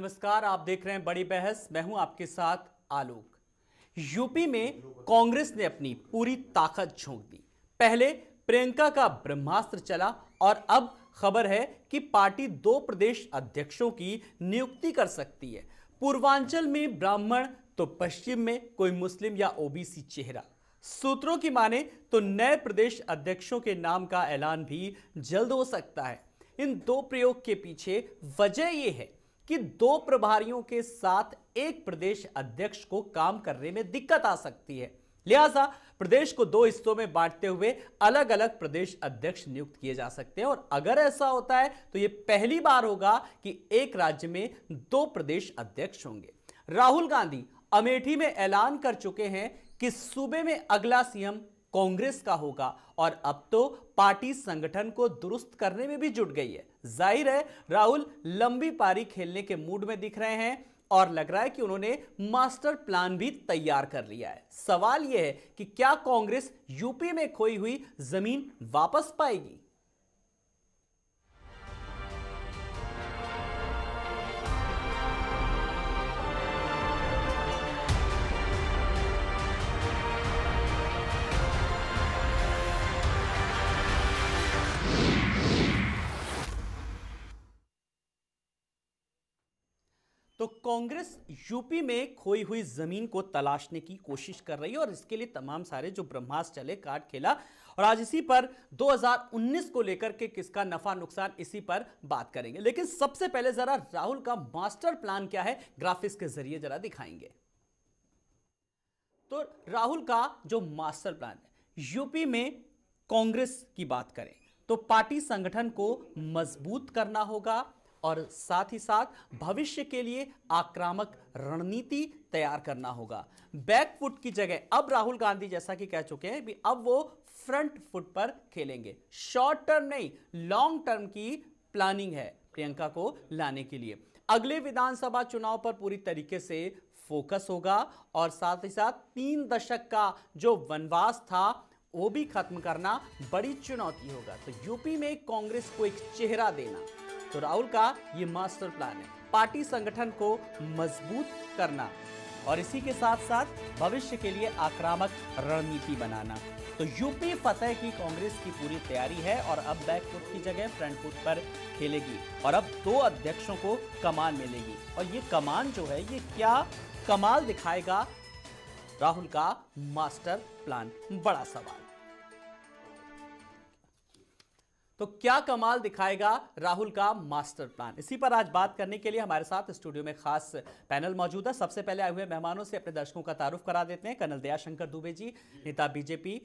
नमस्कार आप देख रहे हैं बड़ी बहस मैं हूं आपके साथ आलोक यूपी में कांग्रेस ने अपनी पूरी ताकत झोंक दी पहले प्रियंका का ब्रह्मास्त्र चला और अब खबर है कि पार्टी दो प्रदेश अध्यक्षों की नियुक्ति कर सकती है पूर्वांचल में ब्राह्मण तो पश्चिम में कोई मुस्लिम या ओबीसी चेहरा सूत्रों की माने तो नए प्रदेश अध्यक्षों के नाम का ऐलान भी जल्द हो सकता है इन दो प्रयोग के पीछे वजह यह है कि दो प्रभारियों के साथ एक प्रदेश अध्यक्ष को काम करने में दिक्कत आ सकती है लिहाजा प्रदेश को दो हिस्सों में बांटते हुए अलग अलग प्रदेश अध्यक्ष नियुक्त किए जा सकते हैं और अगर ऐसा होता है तो यह पहली बार होगा कि एक राज्य में दो प्रदेश अध्यक्ष होंगे राहुल गांधी अमेठी में ऐलान कर चुके हैं कि सूबे में अगला सीएम कांग्रेस का होगा और अब तो पार्टी संगठन को दुरुस्त करने में भी जुट गई है जाहिर है राहुल लंबी पारी खेलने के मूड में दिख रहे हैं और लग रहा है कि उन्होंने मास्टर प्लान भी तैयार कर लिया है सवाल यह है कि क्या कांग्रेस यूपी में खोई हुई जमीन वापस पाएगी कांग्रेस यूपी में खोई हुई जमीन को तलाशने की कोशिश कर रही है और इसके लिए तमाम सारे जो ब्रह्मास्त्र चले कार्ड खेला और आज इसी पर 2019 को लेकर के किसका नफा नुकसान इसी पर बात करेंगे लेकिन सबसे पहले जरा राहुल का मास्टर प्लान क्या है ग्राफिक्स के जरिए जरा दिखाएंगे तो राहुल का जो मास्टर प्लान है यूपी में कांग्रेस की बात करें तो पार्टी संगठन को मजबूत करना होगा और साथ ही साथ भविष्य के लिए आक्रामक रणनीति तैयार करना होगा बैक फुट की जगह अब राहुल गांधी जैसा कि कह चुके हैं भी अब वो फ्रंट फुट पर खेलेंगे शॉर्ट टर्म नहीं लॉन्ग टर्म की प्लानिंग है प्रियंका को लाने के लिए अगले विधानसभा चुनाव पर पूरी तरीके से फोकस होगा और साथ ही साथ तीन दशक का जो वनवास था वो भी खत्म करना बड़ी चुनौती होगा तो यूपी में कांग्रेस को एक चेहरा देना तो राहुल का ये मास्टर प्लान है पार्टी संगठन को मजबूत करना और इसी के साथ साथ भविष्य के लिए आक्रामक रणनीति बनाना तो यूपी फतेह की कांग्रेस की पूरी तैयारी है और अब बैकफुट की जगह फ्रंट फुट पर खेलेगी और अब दो अध्यक्षों को कमान मिलेगी और ये कमान जो है ये क्या कमाल दिखाएगा राहुल का मास्टर प्लान बड़ा सवाल तो क्या कमाल दिखाएगा राहुल का मास्टर प्लान इसी पर आज बात करने के लिए हमारे साथ स्टूडियो में खास पैनल मौजूद है सबसे पहले आए हुए मेहमानों से अपने दर्शकों का तारुफ करा देते हैं कर्नल दयाशंकर दुबे जी नेता बीजेपी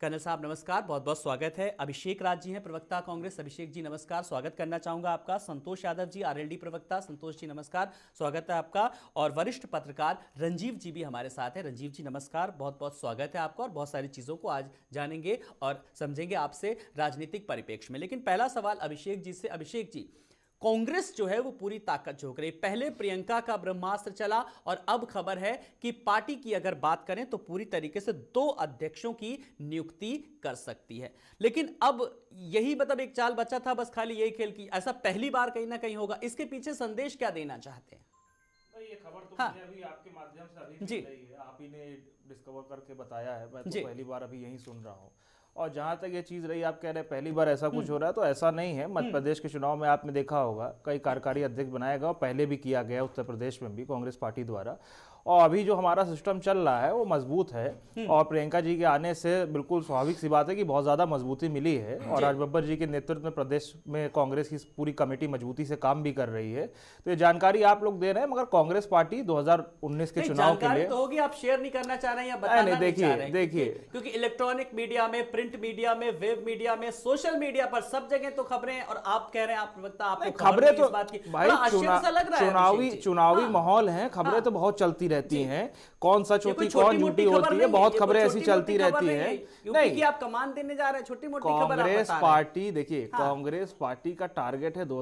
कर्नल साहब नमस्कार बहुत बहुत स्वागत है अभिषेक राज जी हैं प्रवक्ता कांग्रेस अभिषेक जी नमस्कार स्वागत करना चाहूंगा आपका संतोष यादव जी आरएलडी प्रवक्ता संतोष जी नमस्कार स्वागत है आपका और वरिष्ठ पत्रकार रंजीव जी भी हमारे साथ हैं रंजीव जी नमस्कार बहुत बहुत स्वागत है आपका और बहुत सारी चीज़ों को आज जानेंगे और समझेंगे आपसे राजनीतिक परिप्रेक्ष्य में लेकिन पहला सवाल अभिषेक जी से अभिषेक जी कांग्रेस जो है वो पूरी ताकत झोंक रही पहले प्रियंका का ब्रह्मास्त्र चला और अब खबर है कि पार्टी की अगर बात करें तो पूरी तरीके से दो अध्यक्षों की नियुक्ति कर सकती है लेकिन अब यही मतलब एक चाल बचा था बस खाली यही खेल की ऐसा पहली बार कहीं ना कहीं होगा इसके पीछे संदेश क्या देना चाहते हैं ये खबर तो हाँ। अभी आपके माध्यम से अभी जी आप ही ने डिस्कवर करके बताया है मैं तो पहली बार अभी यही सुन रहा हूँ और जहाँ तक ये चीज़ रही आप कह रहे हैं पहली बार ऐसा कुछ हम्म। हो रहा है तो ऐसा नहीं है मध्य हम्म। प्रदेश के चुनाव में आपने देखा होगा कई कार्यकारी अध्यक्ष बनाया गया और पहले भी किया गया उत्तर प्रदेश में भी कांग्रेस पार्टी द्वारा और अभी जो हमारा सिस्टम चल रहा है वो मजबूत है हम्म। और प्रियंका जी के आने से बिल्कुल स्वाभाविक सी बात है कि बहुत ज़्यादा मजबूती मिली है और राज बब्बर जी के नेतृत्व में प्रदेश में कांग्रेस की पूरी कमेटी मजबूती से काम भी कर रही है तो ये जानकारी आप लोग दे रहे हैं मगर कांग्रेस पार्टी दो के चुनाव के लिए तो होगी आप शेयर नहीं करना चाह रहे हैं देखिए देखिए क्योंकि इलेक्ट्रॉनिक मीडिया में प्रिंट मीडिया में वेब मीडिया में सोशल मीडिया पर सब जगह तो खबरें और आप कह रहे हैं आप आपको खबरें तो बात की चुनावी चुनावी हाँ। माहौल है खबरें हाँ। तो बहुत चलती रहती रहती हैं कौन सा होती कौन झूठी होती है बहुत खबरें ऐसी चलती रहती हैं नहीं कि आप कमान देने जा रहे हैं छोटी मोटी कांग्रेस पार्टी देखिए हाँ। कांग्रेस पार्टी का टारगेट है दो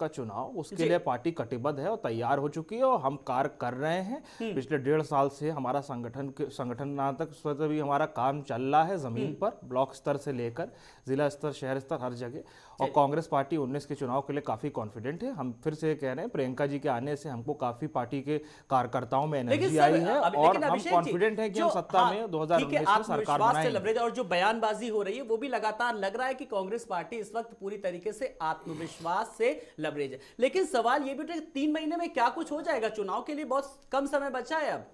का चुनाव उसके लिए पार्टी कटिबद्ध है और तैयार हो चुकी है और हम कार्य कर रहे हैं हम्म। पिछले डेढ़ साल से हमारा संगठन संगठन तक भी हमारा काम चल रहा है जमीन हम्म। पर ब्लॉक स्तर से लेकर जिला स्तर शहर स्तर हर जगह और कांग्रेस पार्टी उन्नीस के चुनाव के लिए काफ़ी कॉन्फिडेंट है हम फिर से कह रहे हैं प्रियंका जी के आने से हमको काफ़ी पार्टी के कार्यकर्ताओं में एनर्जी आई है और हम कॉन्फिडेंट है कि हम सत्ता हाँ, में दो हजार सरकार और जो बयानबाजी हो रही है वो भी लगातार लग रहा है कि कांग्रेस पार्टी इस वक्त पूरी तरीके से आत्मविश्वास से लबरेज है लेकिन सवाल ये भी उठे तीन महीने में क्या कुछ हो जाएगा चुनाव के लिए बहुत कम समय बचा है अब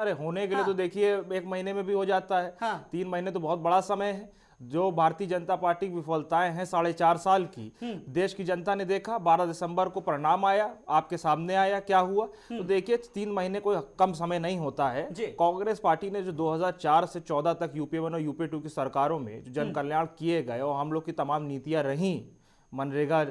अरे होने के हाँ। लिए तो देखिए एक महीने में भी हो जाता है हाँ। तीन महीने तो बहुत बड़ा समय है जो भारतीय जनता पार्टी की विफलताएं हैं साढ़े चार साल की हम्म। देश की जनता ने देखा 12 दिसंबर को परिणाम आया आपके सामने आया क्या हुआ हम्म। तो देखिए तीन महीने कोई कम समय नहीं होता है कांग्रेस पार्टी ने जो 2004 से 14 तक यूपी वन और यूपी टू की सरकारों में जो जनकल्याण किए गए और हम लोग की तमाम नीतियां रही मनरेगा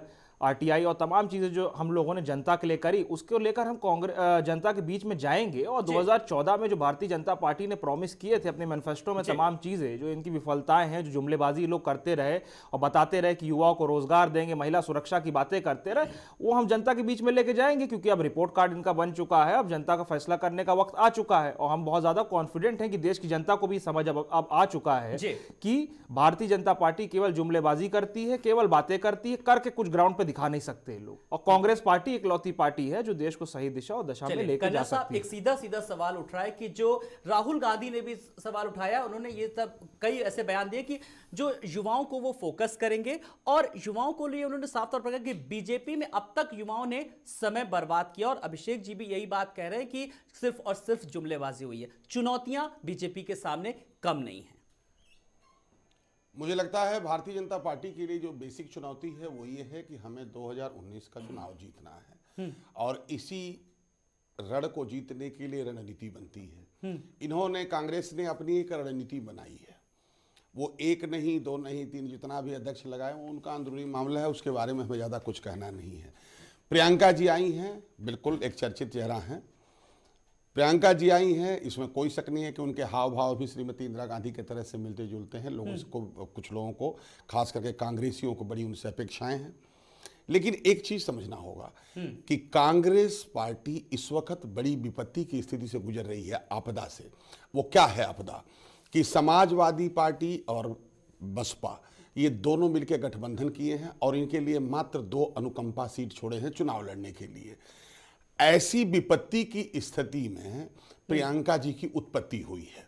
आरटीआई और तमाम चीज़ें जो हम लोगों ने जनता के लिए करी उसको लेकर हम कांग्रेस जनता के बीच में जाएंगे और 2014 में जो भारतीय जनता पार्टी ने प्रॉमिस किए थे अपने मैनिफेस्टो में तमाम चीज़ें जो इनकी विफलताएं हैं जो जुमलेबाजी लोग करते रहे और बताते रहे कि युवाओं को रोजगार देंगे महिला सुरक्षा की बातें करते रहे वो हम जनता के बीच में लेके जाएंगे क्योंकि अब रिपोर्ट कार्ड इनका बन चुका है अब जनता का फैसला करने का वक्त आ चुका है और हम बहुत ज़्यादा कॉन्फिडेंट है कि देश की जनता को भी समझ अब अब आ चुका है कि भारतीय जनता पार्टी केवल जुमलेबाजी करती है केवल बातें करती है करके कुछ ग्राउंड पर दिखा नहीं सकते लोग और कांग्रेस पार्टी इकलौती पार्टी है जो देश को सही दिशा और दशा में लेकर जा सकती एक सीधा सीधा सवाल उठ रहा है कि जो राहुल गांधी ने भी सवाल उठाया उन्होंने ये सब कई ऐसे बयान दिए कि जो युवाओं को वो फोकस करेंगे और युवाओं को लिए उन्होंने साफ तौर पर कहा कि बीजेपी में अब तक युवाओं ने समय बर्बाद किया और अभिषेक जी भी यही बात कह रहे हैं कि सिर्फ और सिर्फ जुमलेबाजी हुई है चुनौतियां बीजेपी के सामने कम नहीं है मुझे लगता है भारतीय जनता पार्टी के लिए जो बेसिक चुनौती है वो ये है कि हमें 2019 का चुनाव जीतना है हम्म। और इसी रण को जीतने के लिए रणनीति बनती है हम्म। इन्होंने कांग्रेस ने अपनी एक रणनीति बनाई है वो एक नहीं दो नहीं तीन जितना भी अध्यक्ष लगाए वो उनका अंदरूनी मामला है उसके बारे में हमें ज़्यादा कुछ कहना नहीं है प्रियंका जी आई हैं बिल्कुल एक चर्चित चेहरा हैं प्रियंका जी आई हैं इसमें कोई शक नहीं है कि उनके हाव भाव भी श्रीमती इंदिरा गांधी के तरह से मिलते जुलते हैं लोगों हम्म। को कुछ लोगों को खास करके कांग्रेसियों को बड़ी उनसे अपेक्षाएं हैं लेकिन एक चीज समझना होगा हम्म। कि कांग्रेस पार्टी इस वक्त बड़ी विपत्ति की स्थिति से गुजर रही है आपदा से वो क्या है आपदा कि समाजवादी पार्टी और बसपा ये दोनों मिलकर गठबंधन किए हैं और इनके लिए मात्र दो अनुकंपा सीट छोड़े हैं चुनाव लड़ने के लिए ऐसी विपत्ति की स्थिति में प्रियंका जी की उत्पत्ति हुई है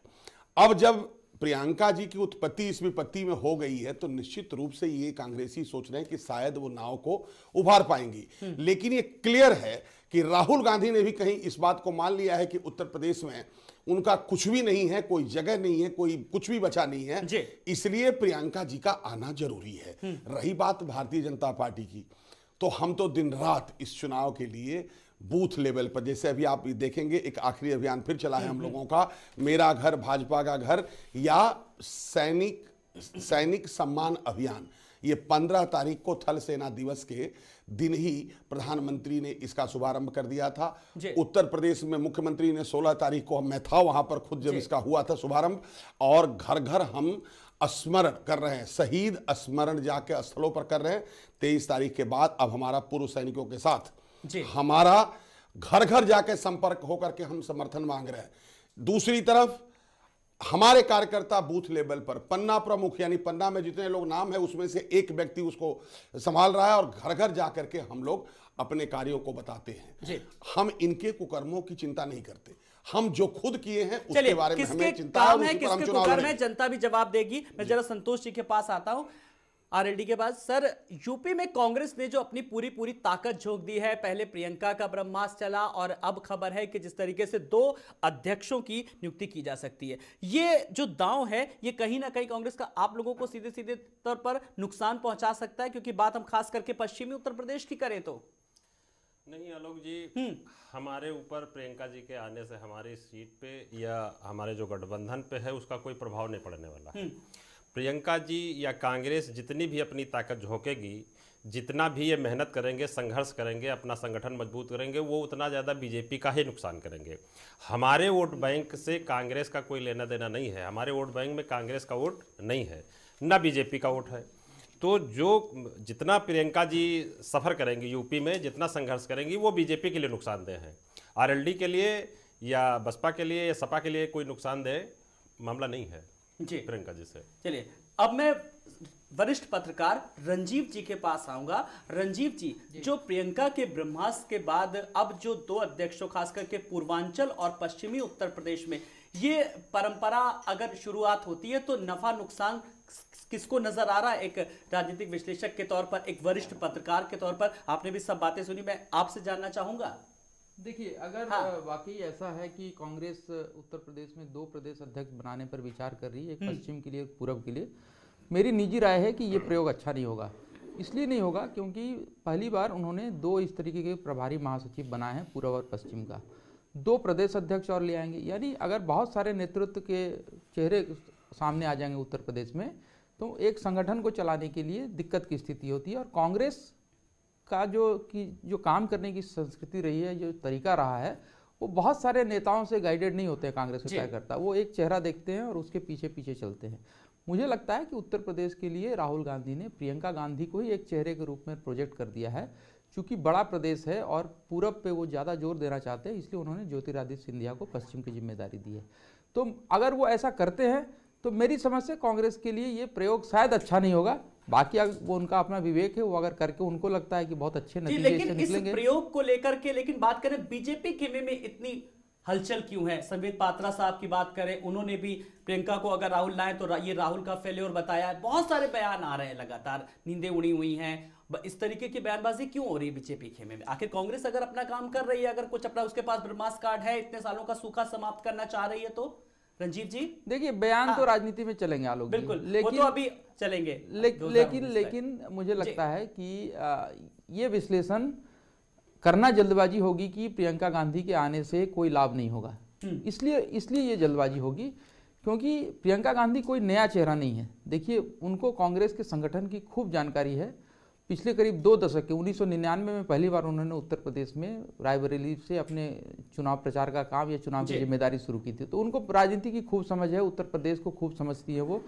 अब जब प्रियंका जी की उत्पत्ति इस विपत्ति में हो गई है तो निश्चित रूप से ये कांग्रेसी सोच रहे हैं कि शायद वो नाव को उभार पाएंगी हम्म। लेकिन ये क्लियर है कि राहुल गांधी ने भी कहीं इस बात को मान लिया है कि उत्तर प्रदेश में उनका कुछ भी नहीं है कोई जगह नहीं है कोई कुछ भी बचा नहीं है इसलिए प्रियंका जी का आना जरूरी है हम्म। रही बात भारतीय जनता पार्टी की तो हम तो दिन रात इस चुनाव के लिए बूथ लेवल पर जैसे अभी आप देखेंगे एक आखिरी अभियान फिर चला है हम हम्म, लोगों का मेरा घर भाजपा का घर या सैनिक सैनिक सम्मान अभियान ये पंद्रह तारीख को थल सेना दिवस के दिन ही प्रधानमंत्री ने इसका शुभारंभ कर दिया था उत्तर प्रदेश में मुख्यमंत्री ने 16 तारीख को मैं था वहां पर खुद जब इसका हुआ था शुभारंभ और घर घर हम स्मरण कर रहे हैं शहीद स्मरण जाके स्थलों पर कर रहे हैं तेईस तारीख के बाद अब हमारा पूर्व सैनिकों के साथ हमारा घर घर जाके संपर्क होकर के हम समर्थन मांग रहे हैं दूसरी तरफ हमारे कार्यकर्ता बूथ लेवल पर पन्ना प्रमुख यानी पन्ना में जितने लोग नाम है उसमें से एक व्यक्ति उसको संभाल रहा है और घर घर जा करके हम लोग अपने कार्यों को बताते हैं हम इनके कुकर्मों की चिंता नहीं करते हम जो खुद किए हैं उसके बारे में हमें चिंता है, है किसके कुकर्म है जनता भी जवाब देगी मैं जरा संतोष जी के पास आता हूं आरएलडी के बाद सर यूपी में कांग्रेस ने जो अपनी पूरी पूरी ताकत झोंक दी है पहले प्रियंका का ब्रह्मास्त्र चला और अब खबर है कि जिस तरीके से दो अध्यक्षों की नियुक्ति की जा सकती है ये जो दांव है ये कहीं ना कहीं कांग्रेस का आप लोगों को सीधे सीधे तौर पर नुकसान पहुंचा सकता है क्योंकि बात हम खास करके पश्चिमी उत्तर प्रदेश की करें तो नहीं आलोक जी हम्म। हमारे ऊपर प्रियंका जी के आने से हमारी सीट पे या हमारे जो गठबंधन पे है उसका कोई प्रभाव नहीं पड़ने वाला है हम्म। प्रियंका जी या कांग्रेस जितनी भी अपनी ताकत झोंकेगी जितना भी ये मेहनत करेंगे संघर्ष करेंगे अपना संगठन मजबूत करेंगे वो उतना ज़्यादा बीजेपी का ही नुकसान करेंगे हमारे वोट बैंक से कांग्रेस का कोई लेना देना नहीं है हमारे वोट बैंक में कांग्रेस का वोट नहीं है ना बीजेपी का वोट है तो जो जितना प्रियंका जी सफ़र करेंगी यूपी में जितना संघर्ष करेंगी वो बीजेपी के लिए नुकसानदेह है आर के लिए या बसपा के लिए या सपा के लिए कोई नुकसानदेह मामला नहीं है जी प्रियंका जी से चलिए अब मैं वरिष्ठ पत्रकार रंजीव जी के पास आऊंगा रंजीव जी, जी जो प्रियंका के ब्रह्मास्त्र के बाद अब जो दो अध्यक्षों खास करके पूर्वांचल और पश्चिमी उत्तर प्रदेश में ये परंपरा अगर शुरुआत होती है तो नफा नुकसान किसको नजर आ रहा है एक राजनीतिक विश्लेषक के तौर पर एक वरिष्ठ पत्रकार के तौर पर आपने भी सब बातें सुनी मैं आपसे जानना चाहूंगा देखिए अगर हाँ। वाकई ऐसा है कि कांग्रेस उत्तर प्रदेश में दो प्रदेश अध्यक्ष बनाने पर विचार कर रही है एक हम्म। पश्चिम के लिए एक पूर्व के लिए मेरी निजी राय है कि ये हम्म। प्रयोग अच्छा नहीं होगा इसलिए नहीं होगा क्योंकि पहली बार उन्होंने दो इस तरीके के प्रभारी महासचिव बनाए हैं पूर्व और पश्चिम का दो प्रदेश अध्यक्ष और ले आएंगे यानी अगर बहुत सारे नेतृत्व के चेहरे सामने आ जाएंगे उत्तर प्रदेश में तो एक संगठन को चलाने के लिए दिक्कत की स्थिति होती है और कांग्रेस का जो कि जो काम करने की संस्कृति रही है जो तरीका रहा है वो बहुत सारे नेताओं से गाइडेड नहीं होते हैं कांग्रेस के कार्यकर्ता वो एक चेहरा देखते हैं और उसके पीछे पीछे चलते हैं मुझे लगता है कि उत्तर प्रदेश के लिए राहुल गांधी ने प्रियंका गांधी को ही एक चेहरे के रूप में प्रोजेक्ट कर दिया है क्योंकि बड़ा प्रदेश है और पूरब पे वो ज़्यादा जोर देना चाहते हैं इसलिए उन्होंने ज्योतिरादित्य सिंधिया को पश्चिम की जिम्मेदारी दी है तो अगर वो ऐसा करते हैं तो मेरी समझ से कांग्रेस के लिए ये प्रयोग शायद अच्छा नहीं होगा बाकी वो उनका अपना विवेक है वो अगर करके उनको लगता है कि बहुत अच्छे नतीजे लेकिन इस प्रयोग को लेकर के लेकिन बात करें बीजेपी खेमे में इतनी हलचल क्यों है संवेद पात्रा साहब की बात करें उन्होंने भी प्रियंका को अगर राहुल लाए तो ये राहुल का फेल्योर बताया है बहुत सारे बयान आ रहे हैं लगातार नींदे उड़ी हुई हैं इस तरीके की बयानबाजी क्यों हो रही है बीजेपी खेमे में आखिर कांग्रेस अगर अपना काम कर रही है अगर कुछ अपना उसके पास ब्रह्मास कार्ड है इतने सालों का सूखा समाप्त करना चाह रही है तो रंजीत जी देखिए बयान तो हाँ। तो राजनीति में चलेंगे आलोक बिल्कुल लेकिन वो तो अभी चलेंगे ले, लेकिन लेकिन मुझे लगता है कि ये विश्लेषण करना जल्दबाजी होगी कि प्रियंका गांधी के आने से कोई लाभ नहीं होगा हम्म। इसलिए इसलिए ये जल्दबाजी होगी क्योंकि प्रियंका गांधी कोई नया चेहरा नहीं है देखिए उनको कांग्रेस के संगठन की खूब जानकारी है पिछले करीब दो दशक के 1999 में पहली बार उन्होंने उत्तर प्रदेश में रायबरेली से अपने चुनाव प्रचार का काम या चुनाव की जिम्मेदारी शुरू की थी तो उनको राजनीति की खूब समझ है उत्तर प्रदेश को खूब समझती है वो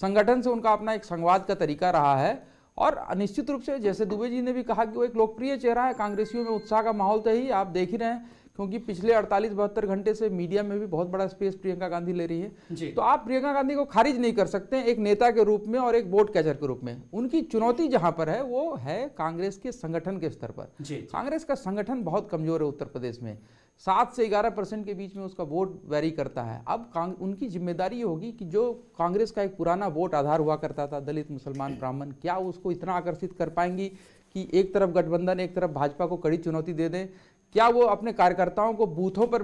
संगठन से उनका अपना एक संवाद का तरीका रहा है और निश्चित रूप से जैसे दुबे जी ने भी कहा कि वो एक लोकप्रिय चेहरा है कांग्रेसियों में उत्साह का माहौल तो ही आप देख ही रहे हैं क्योंकि पिछले 48 बहत्तर घंटे से मीडिया में भी बहुत बड़ा स्पेस प्रियंका गांधी ले रही है तो आप प्रियंका गांधी को खारिज नहीं कर सकते एक नेता के रूप में और एक वोट कैचर के रूप में उनकी चुनौती जहां पर है वो है कांग्रेस के संगठन के स्तर पर कांग्रेस का संगठन बहुत कमजोर है उत्तर प्रदेश में सात से ग्यारह परसेंट के बीच में उसका वोट वैरी करता है अब उनकी जिम्मेदारी होगी कि जो कांग्रेस का एक पुराना वोट आधार हुआ करता था दलित मुसलमान ब्राह्मण क्या उसको इतना आकर्षित कर पाएंगी कि एक तरफ गठबंधन एक तरफ भाजपा को कड़ी चुनौती दे दें क्या वो अपने कार्यकर्ताओं को बूथों पर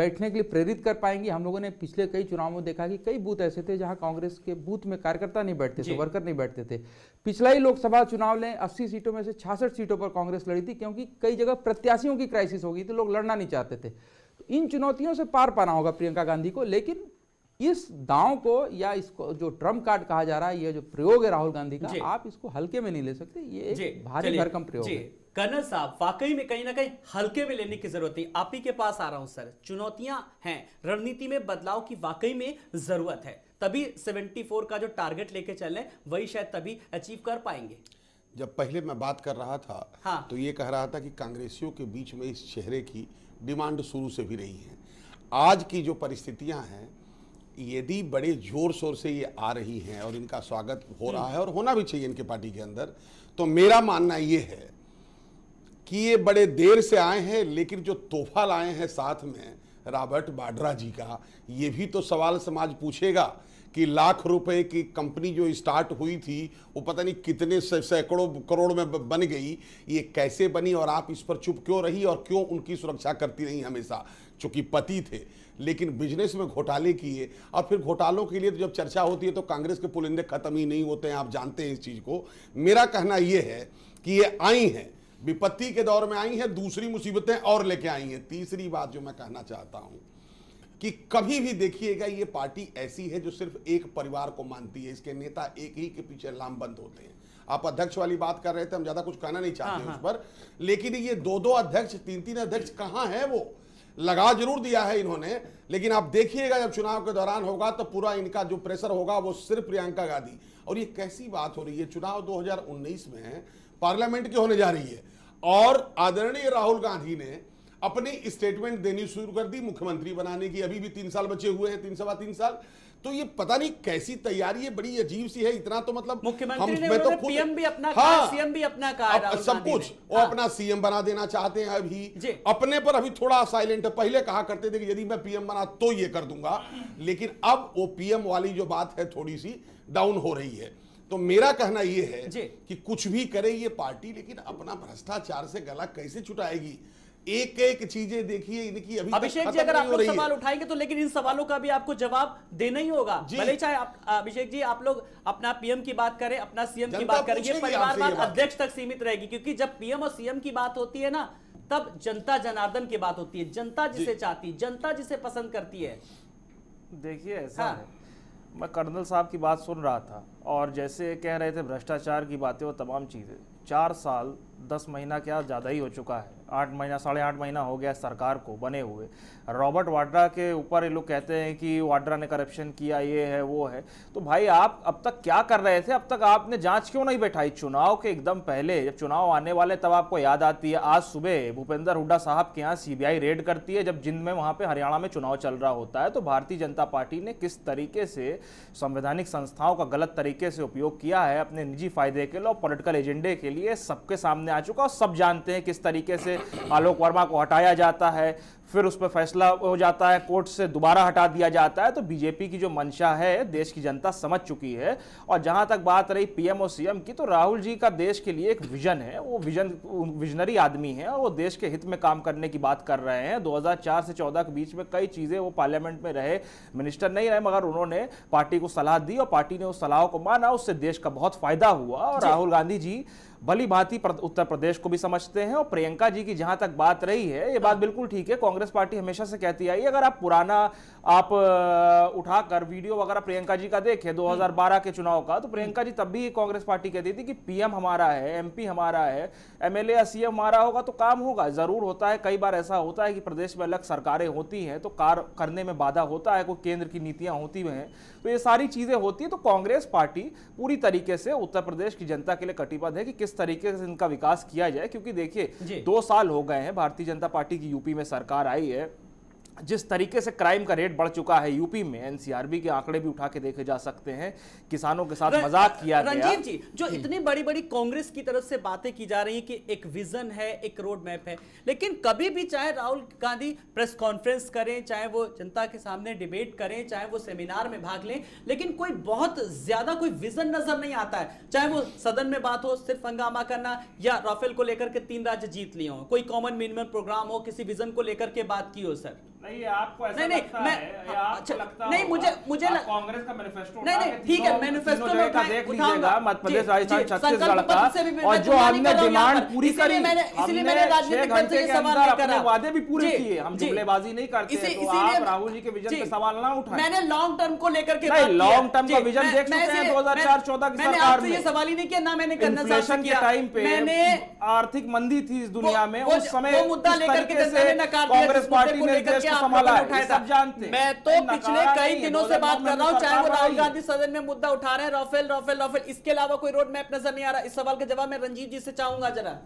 बैठने के लिए प्रेरित कर पाएंगी हम लोगों ने पिछले कई चुनाव में देखा कि कई बूथ ऐसे थे जहां कांग्रेस के बूथ में कार्यकर्ता नहीं बैठते थे वर्कर नहीं बैठते थे पिछला ही लोकसभा चुनाव ने 80 सीटों में से छियासठ सीटों पर कांग्रेस लड़ी थी क्योंकि कई जगह प्रत्याशियों की क्राइसिस हो गई थी लोग लड़ना नहीं चाहते थे तो इन चुनौतियों से पार पाना होगा प्रियंका गांधी को लेकिन इस दांव को या इसको जो ट्रम्प कार्ड कहा जा रहा है यह जो प्रयोग है राहुल गांधी का आप इसको हल्के में नहीं ले सकते ये भारी भरकम प्रयोग है कर्नल साहब वाकई में कहीं ना कहीं हल्के में लेने की जरूरत नहीं आप ही के पास आ रहा हूं सर चुनौतियां हैं रणनीति में बदलाव की वाकई में जरूरत है तभी 74 का जो टारगेट लेके चले वही शायद तभी अचीव कर पाएंगे जब पहले मैं बात कर रहा था हाँ। तो ये कह रहा था कि कांग्रेसियों के बीच में इस चेहरे की डिमांड शुरू से भी रही है आज की जो परिस्थितियां हैं यदि बड़े जोर शोर से ये आ रही हैं और इनका स्वागत हो रहा हम्म। है और होना भी चाहिए इनके पार्टी के अंदर तो मेरा मानना ये है कि ये बड़े देर से आए हैं लेकिन जो तोहफा लाए हैं साथ में रॉबर्ट बाड्रा जी का ये भी तो सवाल समाज पूछेगा कि लाख रुपए की कंपनी जो स्टार्ट हुई थी वो पता नहीं कितने सैकड़ों करोड़ में बन गई ये कैसे बनी और आप इस पर चुप क्यों रही और क्यों उनकी सुरक्षा करती रही हमेशा चूंकि पति थे लेकिन बिजनेस में घोटाले किए और फिर घोटालों के लिए तो जब चर्चा होती है तो कांग्रेस के पुलिंदे खत्म ही नहीं होते हैं आप जानते हैं इस चीज़ को मेरा कहना ये है कि ये आई हैं विपत्ति के दौर में आई हैं दूसरी मुसीबतें और लेके आई हैं तीसरी बात जो मैं कहना चाहता हूं कि कभी भी देखिएगा ये पार्टी ऐसी है जो सिर्फ एक परिवार को मानती है इसके नेता एक ही के पीछे लामबंद होते हैं आप अध्यक्ष वाली बात कर रहे थे हम ज्यादा कुछ कहना नहीं चाहते हाँ, उस हाँ। पर लेकिन ये दो दो अध्यक्ष तीन तीन अध्यक्ष कहाँ है वो लगा जरूर दिया है इन्होंने लेकिन आप देखिएगा जब चुनाव के दौरान होगा तो पूरा इनका जो प्रेशर होगा वो सिर्फ प्रियंका गांधी और ये कैसी बात हो रही है चुनाव 2019 में पार्लियामेंट की होने जा रही है और आदरणीय राहुल गांधी ने अपनी स्टेटमेंट देनी शुरू कर दी मुख्यमंत्री बनाने की अभी भी तीन साल बचे हुए हैं तीन सवा तीन साल तो ये पता नहीं कैसी तैयारी है बड़ी अजीब सी है इतना तो मतलब मुख्यमंत्री ने तो पीएम भी अपना हाँ, सीएम भी अपना कहा अब सब कुछ वो हाँ, अपना सीएम बना देना चाहते हैं अभी अपने पर अभी थोड़ा साइलेंट है पहले कहा करते थे कि यदि मैं पीएम बना तो ये कर दूंगा लेकिन अब वो पीएम वाली जो बात है थोड़ी सी डाउन हो रही है तो मेरा कहना यह है कि कुछ भी करे ये पार्टी लेकिन अपना भ्रष्टाचार से गला कैसे छुटाएगी एक एक चीजें देखिए इनकी अभी अभिषेक जी अगर आप लोग सवाल उठाएंगे तो लेकिन इन सवालों का भी आपको जवाब देना ही होगा भले चाहे आप अभिषेक जी आप लोग अपना पीएम की बात करें अपना सीएम की बात करेंगे बात अध्यक्ष तक सीमित रहेगी क्योंकि जब पीएम और सीएम की बात होती है ना तब जनता जनार्दन की बात होती है जनता जिसे चाहती जनता जिसे पसंद करती है देखिए ऐसा हाँ। मैं कर्नल साहब की बात सुन रहा था और जैसे कह रहे थे भ्रष्टाचार की बातें और तमाम चीज़ें चार साल दस महीना क्या ज़्यादा ही हो चुका है आठ महीना साढ़े आठ महीना हो गया सरकार को बने हुए रॉबर्ट वाड्रा के ऊपर ये लोग कहते हैं कि वाड्रा ने करप्शन किया ये है वो है तो भाई आप अब तक क्या कर रहे थे अब तक आपने जांच क्यों नहीं बैठाई चुनाव के एकदम पहले जब चुनाव आने वाले तब आपको याद आती है आज सुबह भूपेंद्र हुड्डा साहब के यहाँ सी रेड करती है जब जिंद में वहाँ पर हरियाणा में चुनाव चल रहा होता है तो भारतीय जनता पार्टी ने किस तरीके से संवैधानिक संस्थाओं का गलत तरीके से उपयोग किया है अपने निजी फायदे के लिए और पोलिटिकल एजेंडे के लिए सबके सामने सामने आ चुका और सब जानते हैं किस तरीके से आलोक वर्मा को हटाया जाता है फिर उस पर फैसला हो जाता है कोर्ट से दोबारा हटा दिया जाता है तो बीजेपी की जो मंशा है देश की जनता समझ चुकी है और जहां तक बात रही पीएम और सीएम की तो राहुल जी का देश के लिए एक विजन है वो विजन विजनरी आदमी है और वो देश के हित में काम करने की बात कर रहे हैं 2004 से 14 के बीच में कई चीज़ें वो पार्लियामेंट में रहे मिनिस्टर नहीं रहे मगर उन्होंने पार्टी को सलाह दी और पार्टी ने उस सलाह को माना उससे देश का बहुत फायदा हुआ और राहुल गांधी जी भली भांति उत्तर प्रदेश को भी समझते हैं और प्रियंका जी की जहां तक बात रही है ये बात हाँ। बिल्कुल ठीक है कांग्रेस पार्टी हमेशा से कहती आई अगर आप पुराना आप उठाकर वीडियो वगैरह प्रियंका जी का देखें 2012 हाँ। के चुनाव का तो प्रियंका हाँ। जी तब भी कांग्रेस पार्टी कहती थी कि पीएम हमारा है एमपी हमारा है एमएलए या सीएम हमारा होगा तो काम होगा जरूर होता है कई बार ऐसा होता है कि प्रदेश में अलग सरकारें होती हैं तो कार करने में बाधा होता है कोई केंद्र की नीतियां होती हैं तो ये सारी चीजें होती है तो कांग्रेस पार्टी पूरी तरीके से उत्तर प्रदेश की जनता के लिए कटिबद्ध है कि किस किस तरीके से इनका विकास किया जाए क्योंकि देखिए दो साल हो गए हैं भारतीय जनता पार्टी की यूपी में सरकार आई है जिस तरीके से क्राइम का रेट बढ़ चुका है यूपी में एनसीआरबी के आंकड़े भी उठा के देखे जा सकते हैं किसानों के साथ मजाक किया रंजीव जी जो हम्म। इतनी बड़ी बड़ी कांग्रेस की तरफ से बातें की जा रही हैं कि एक विजन है एक रोड मैप है लेकिन कभी भी चाहे राहुल गांधी प्रेस कॉन्फ्रेंस करें चाहे वो जनता के सामने डिबेट करें चाहे वो सेमिनार में भाग लें लेकिन कोई बहुत ज्यादा कोई विजन नजर नहीं आता है चाहे वो सदन में बात हो सिर्फ हंगामा करना या राफेल को लेकर के तीन राज्य जीत लिए हो कोई कॉमन मिनिमम प्रोग्राम हो किसी विजन को लेकर के बात की हो सर नहीं आपको ऐसा लगता है या हाँ, आपको अच्छा, लगता नहीं मुझे मुझे कांग्रेस का मैनिफेस्टो नहीं तो ठीक है छत्तीसगढ़ किए हम जुमलेबाजी नहीं करते तो राहुल जी के विजन पे सवाल ना उठाएं मैंने लॉन्ग टर्म को लेकर के लॉन्ग टर्म का विजन देख सकते हैं सवाल ही नहीं किया ना मैंने के टाइम पे मैंने आर्थिक मंदी थी इस दुनिया में उस समय मुद्दा लेकर कांग्रेस पार्टी ने मैं तो पिछले कई दिनों से बात कर रहा हूँ चाहे वो राहुल गांधी सदन में मुद्दा उठा रहे हैं राफेल राफेल राफेल इसके अलावा कोई रोड मैप नजर नहीं आ रहा इस सवाल का जवाब मैं रंजीत जी से चाहूंगा जरा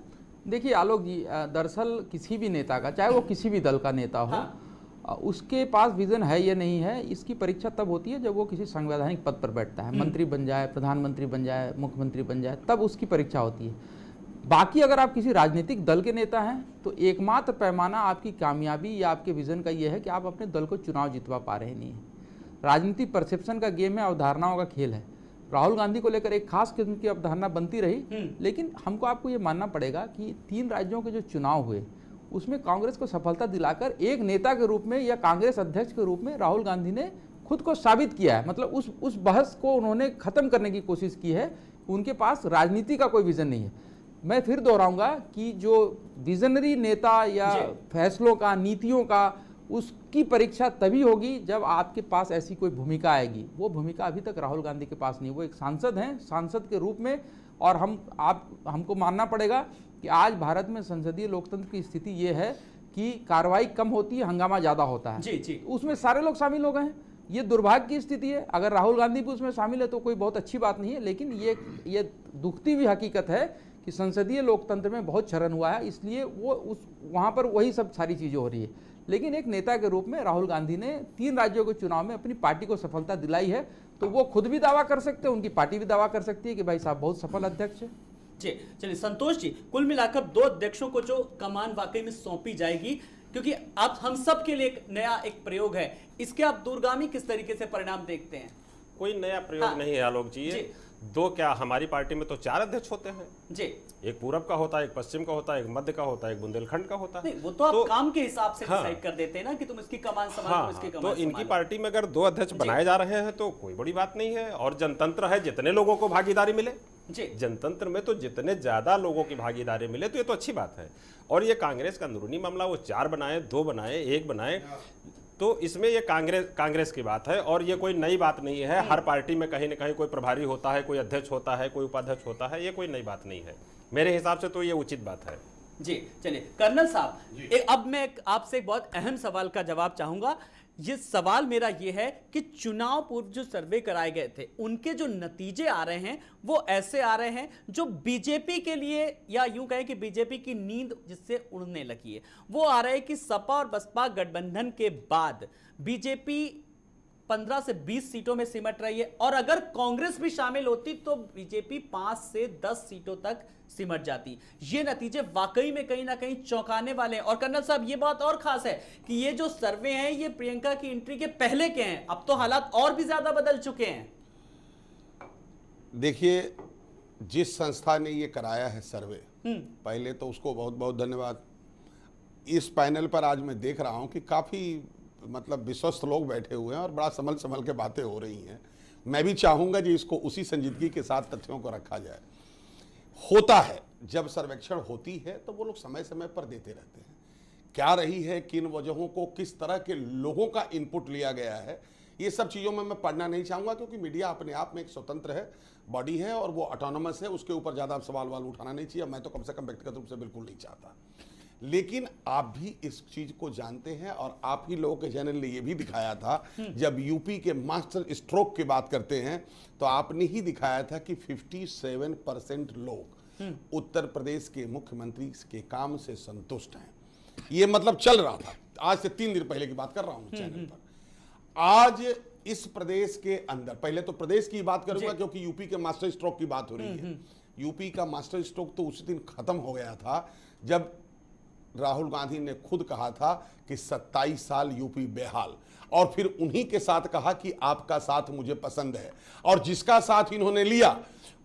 देखिए आलोक जी दरअसल किसी भी नेता का चाहे वो हाँ। किसी भी दल का नेता हो हाँ। उसके पास विजन है या नहीं है इसकी परीक्षा तब होती है जब वो किसी संवैधानिक पद पर बैठता है हम्म। मंत्री बन जाए प्रधानमंत्री बन जाए मुख्यमंत्री बन जाए तब उसकी परीक्षा होती है बाकी अगर आप किसी राजनीतिक दल के नेता हैं तो एकमात्र पैमाना आपकी कामयाबी या आपके विज़न का यह है कि आप अपने दल को चुनाव जितवा पा रहे नहीं हैं राजनीति परसेप्शन का गेम है अवधारणाओं का खेल है राहुल गांधी को लेकर एक खास किस्म की अवधारणा बनती रही हम्म। लेकिन हमको आपको ये मानना पड़ेगा कि तीन राज्यों के जो चुनाव हुए उसमें कांग्रेस को सफलता दिलाकर एक नेता के रूप में या कांग्रेस अध्यक्ष के रूप में राहुल गांधी ने खुद को साबित किया है मतलब उस उस बहस को उन्होंने खत्म करने की कोशिश की है उनके पास राजनीति का कोई विजन नहीं है मैं फिर दोहराऊंगा कि जो विजनरी नेता या फैसलों का नीतियों का उसकी परीक्षा तभी होगी जब आपके पास ऐसी कोई भूमिका आएगी वो भूमिका अभी तक राहुल गांधी के पास नहीं वो एक सांसद हैं सांसद के रूप में और हम आप हमको मानना पड़ेगा कि आज भारत में संसदीय लोकतंत्र की स्थिति ये है कि कार्रवाई कम होती है हंगामा ज़्यादा होता है जी जी उसमें सारे लोग शामिल हो गए हैं ये दुर्भाग्य की स्थिति है अगर राहुल गांधी भी उसमें शामिल है तो कोई बहुत अच्छी बात नहीं है लेकिन ये ये दुखती हुई हकीकत है कि संसदीय लोकतंत्र में बहुत क्षरण हुआ है इसलिए वो उस वहाँ पर वही सब सारी चीज़ें हो रही है लेकिन एक नेता के रूप में राहुल गांधी ने तीन राज्यों के चुनाव में अपनी पार्टी को सफलता दिलाई है तो वो खुद भी दावा कर सकते हैं उनकी पार्टी भी दावा कर सकती है कि भाई साहब बहुत सफल अध्यक्ष है जी चलिए संतोष जी कुल मिलाकर दो अध्यक्षों को जो कमान वाकई में सौंपी जाएगी क्योंकि आप हम सब के लिए एक नया एक प्रयोग है इसके आप दूरगामी किस तरीके से परिणाम देखते हैं कोई नया प्रयोग हाँ, नहीं है आलोक जी, जी दो क्या हमारी पार्टी में तो चार अध्यक्ष होते हैं जी एक पूरब का होता है एक पश्चिम का होता है एक मध्य का होता है एक बुंदेलखंड का होता है नहीं, वो तो, तो आप काम के हिसाब से हाँ, कर देते हैं ना कि तुम इसकी कमान संभालो हाँ, इसकी हाँ। तो कमान तो इनकी पार्टी में अगर दो अध्यक्ष बनाए जा रहे हैं तो कोई बड़ी बात नहीं है और जनतंत्र है जितने लोगों को भागीदारी मिले जी जनतंत्र में तो जितने ज्यादा लोगों की भागीदारी मिले तो ये तो अच्छी बात है और ये कांग्रेस का अंदरूनी मामला वो चार बनाए दो बनाए एक बनाए तो इसमें ये कांग्रेस कांग्रेस की बात है और ये कोई नई बात नहीं है हर पार्टी में कहीं ना कहीं कोई प्रभारी होता है कोई अध्यक्ष होता है कोई उपाध्यक्ष होता है ये कोई नई बात नहीं है मेरे हिसाब से तो ये उचित बात है जी चलिए कर्नल साहब अब मैं आपसे एक बहुत अहम सवाल का जवाब चाहूंगा ये सवाल मेरा ये है कि चुनाव पूर्व जो सर्वे कराए गए थे उनके जो नतीजे आ रहे हैं वो ऐसे आ रहे हैं जो बीजेपी के लिए या यूं कहें कि बीजेपी की नींद जिससे उड़ने लगी है वो आ रहे हैं कि सपा और बसपा गठबंधन के बाद बीजेपी 15 से 20 सीटों में सिमट रही है और अगर कांग्रेस भी शामिल होती तो बीजेपी 5 से 10 सीटों तक सिमट जाती ये नतीजे वाकई में कहीं ना कहीं चौंकाने वाले हैं और कर्नल साहब ये बात और खास है कि ये जो सर्वे हैं ये प्रियंका की एंट्री के पहले के हैं अब तो हालात और भी ज्यादा बदल चुके हैं देखिए जिस संस्था ने ये कराया है सर्वे हम्म। पहले तो उसको बहुत बहुत धन्यवाद इस पैनल पर आज मैं देख रहा हूं कि काफी मतलब विश्वस्त लोग बैठे हुए हैं और बड़ा संभल संभल के बातें हो रही हैं मैं भी चाहूँगा कि इसको उसी संजीदगी के साथ तथ्यों को रखा जाए होता है जब सर्वेक्षण होती है तो वो लोग समय समय पर देते रहते हैं क्या रही है किन वजहों को किस तरह के लोगों का इनपुट लिया गया है ये सब चीज़ों में मैं पढ़ना नहीं चाहूँगा क्योंकि मीडिया अपने आप में एक स्वतंत्र है बॉडी है और वो ऑटोनमस है उसके ऊपर ज़्यादा सवाल वाल उठाना नहीं चाहिए मैं तो कम से कम व्यक्तिगत रूप से बिल्कुल नहीं चाहता लेकिन आप भी इस चीज को जानते हैं और आप ही लोगों के चैनल ने यह भी दिखाया था हम्म। जब यूपी के मास्टर स्ट्रोक की बात करते हैं तो आपने ही दिखाया था कि 57 परसेंट लोग हम्म। उत्तर प्रदेश के मुख्यमंत्री के काम से संतुष्ट हैं ये मतलब चल रहा था आज से तीन दिन पहले की बात कर रहा हूं हम्म, चैनल पर आज इस प्रदेश के अंदर पहले तो प्रदेश की बात करूंगा क्योंकि यूपी के मास्टर स्ट्रोक की बात हो रही है यूपी का मास्टर स्ट्रोक तो उसी दिन खत्म हो गया था जब राहुल गांधी ने खुद कहा था कि 27 साल यूपी बेहाल और फिर उन्हीं के साथ कहा कि आपका साथ मुझे पसंद है और जिसका साथ इन्होंने लिया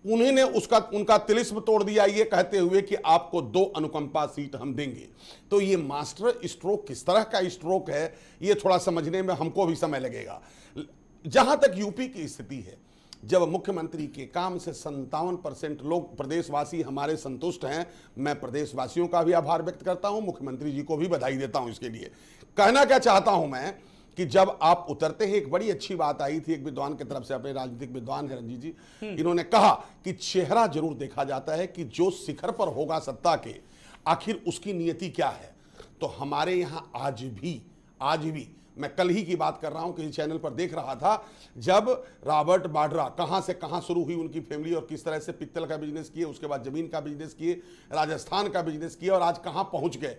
ने उसका उनका तिलिस्म तोड़ दिया ये कहते हुए कि आपको दो अनुकंपा सीट हम देंगे तो ये मास्टर स्ट्रोक किस तरह का स्ट्रोक है ये थोड़ा समझने में हमको भी समय लगेगा जहां तक यूपी की स्थिति है जब मुख्यमंत्री के काम से संतावन परसेंट लोग प्रदेशवासी हमारे संतुष्ट हैं मैं प्रदेशवासियों का भी आभार व्यक्त करता हूं मुख्यमंत्री जी को भी बधाई देता हूं इसके लिए कहना क्या चाहता हूं मैं कि जब आप उतरते हैं एक बड़ी अच्छी बात आई थी एक विद्वान की तरफ से अपने राजनीतिक विद्वान है रंजीत जी हम्म। इन्होंने कहा कि चेहरा जरूर देखा जाता है कि जो शिखर पर होगा सत्ता के आखिर उसकी नियति क्या है तो हमारे यहां आज भी आज भी मैं कल ही की बात कर रहा हूं किसी चैनल पर देख रहा था जब रॉबर्ट बाड्रा कहां से कहां शुरू हुई उनकी फैमिली और किस तरह से पित्तल का बिजनेस किए उसके बाद जमीन का बिजनेस किए राजस्थान का बिजनेस किए और आज कहाँ पहुंच गए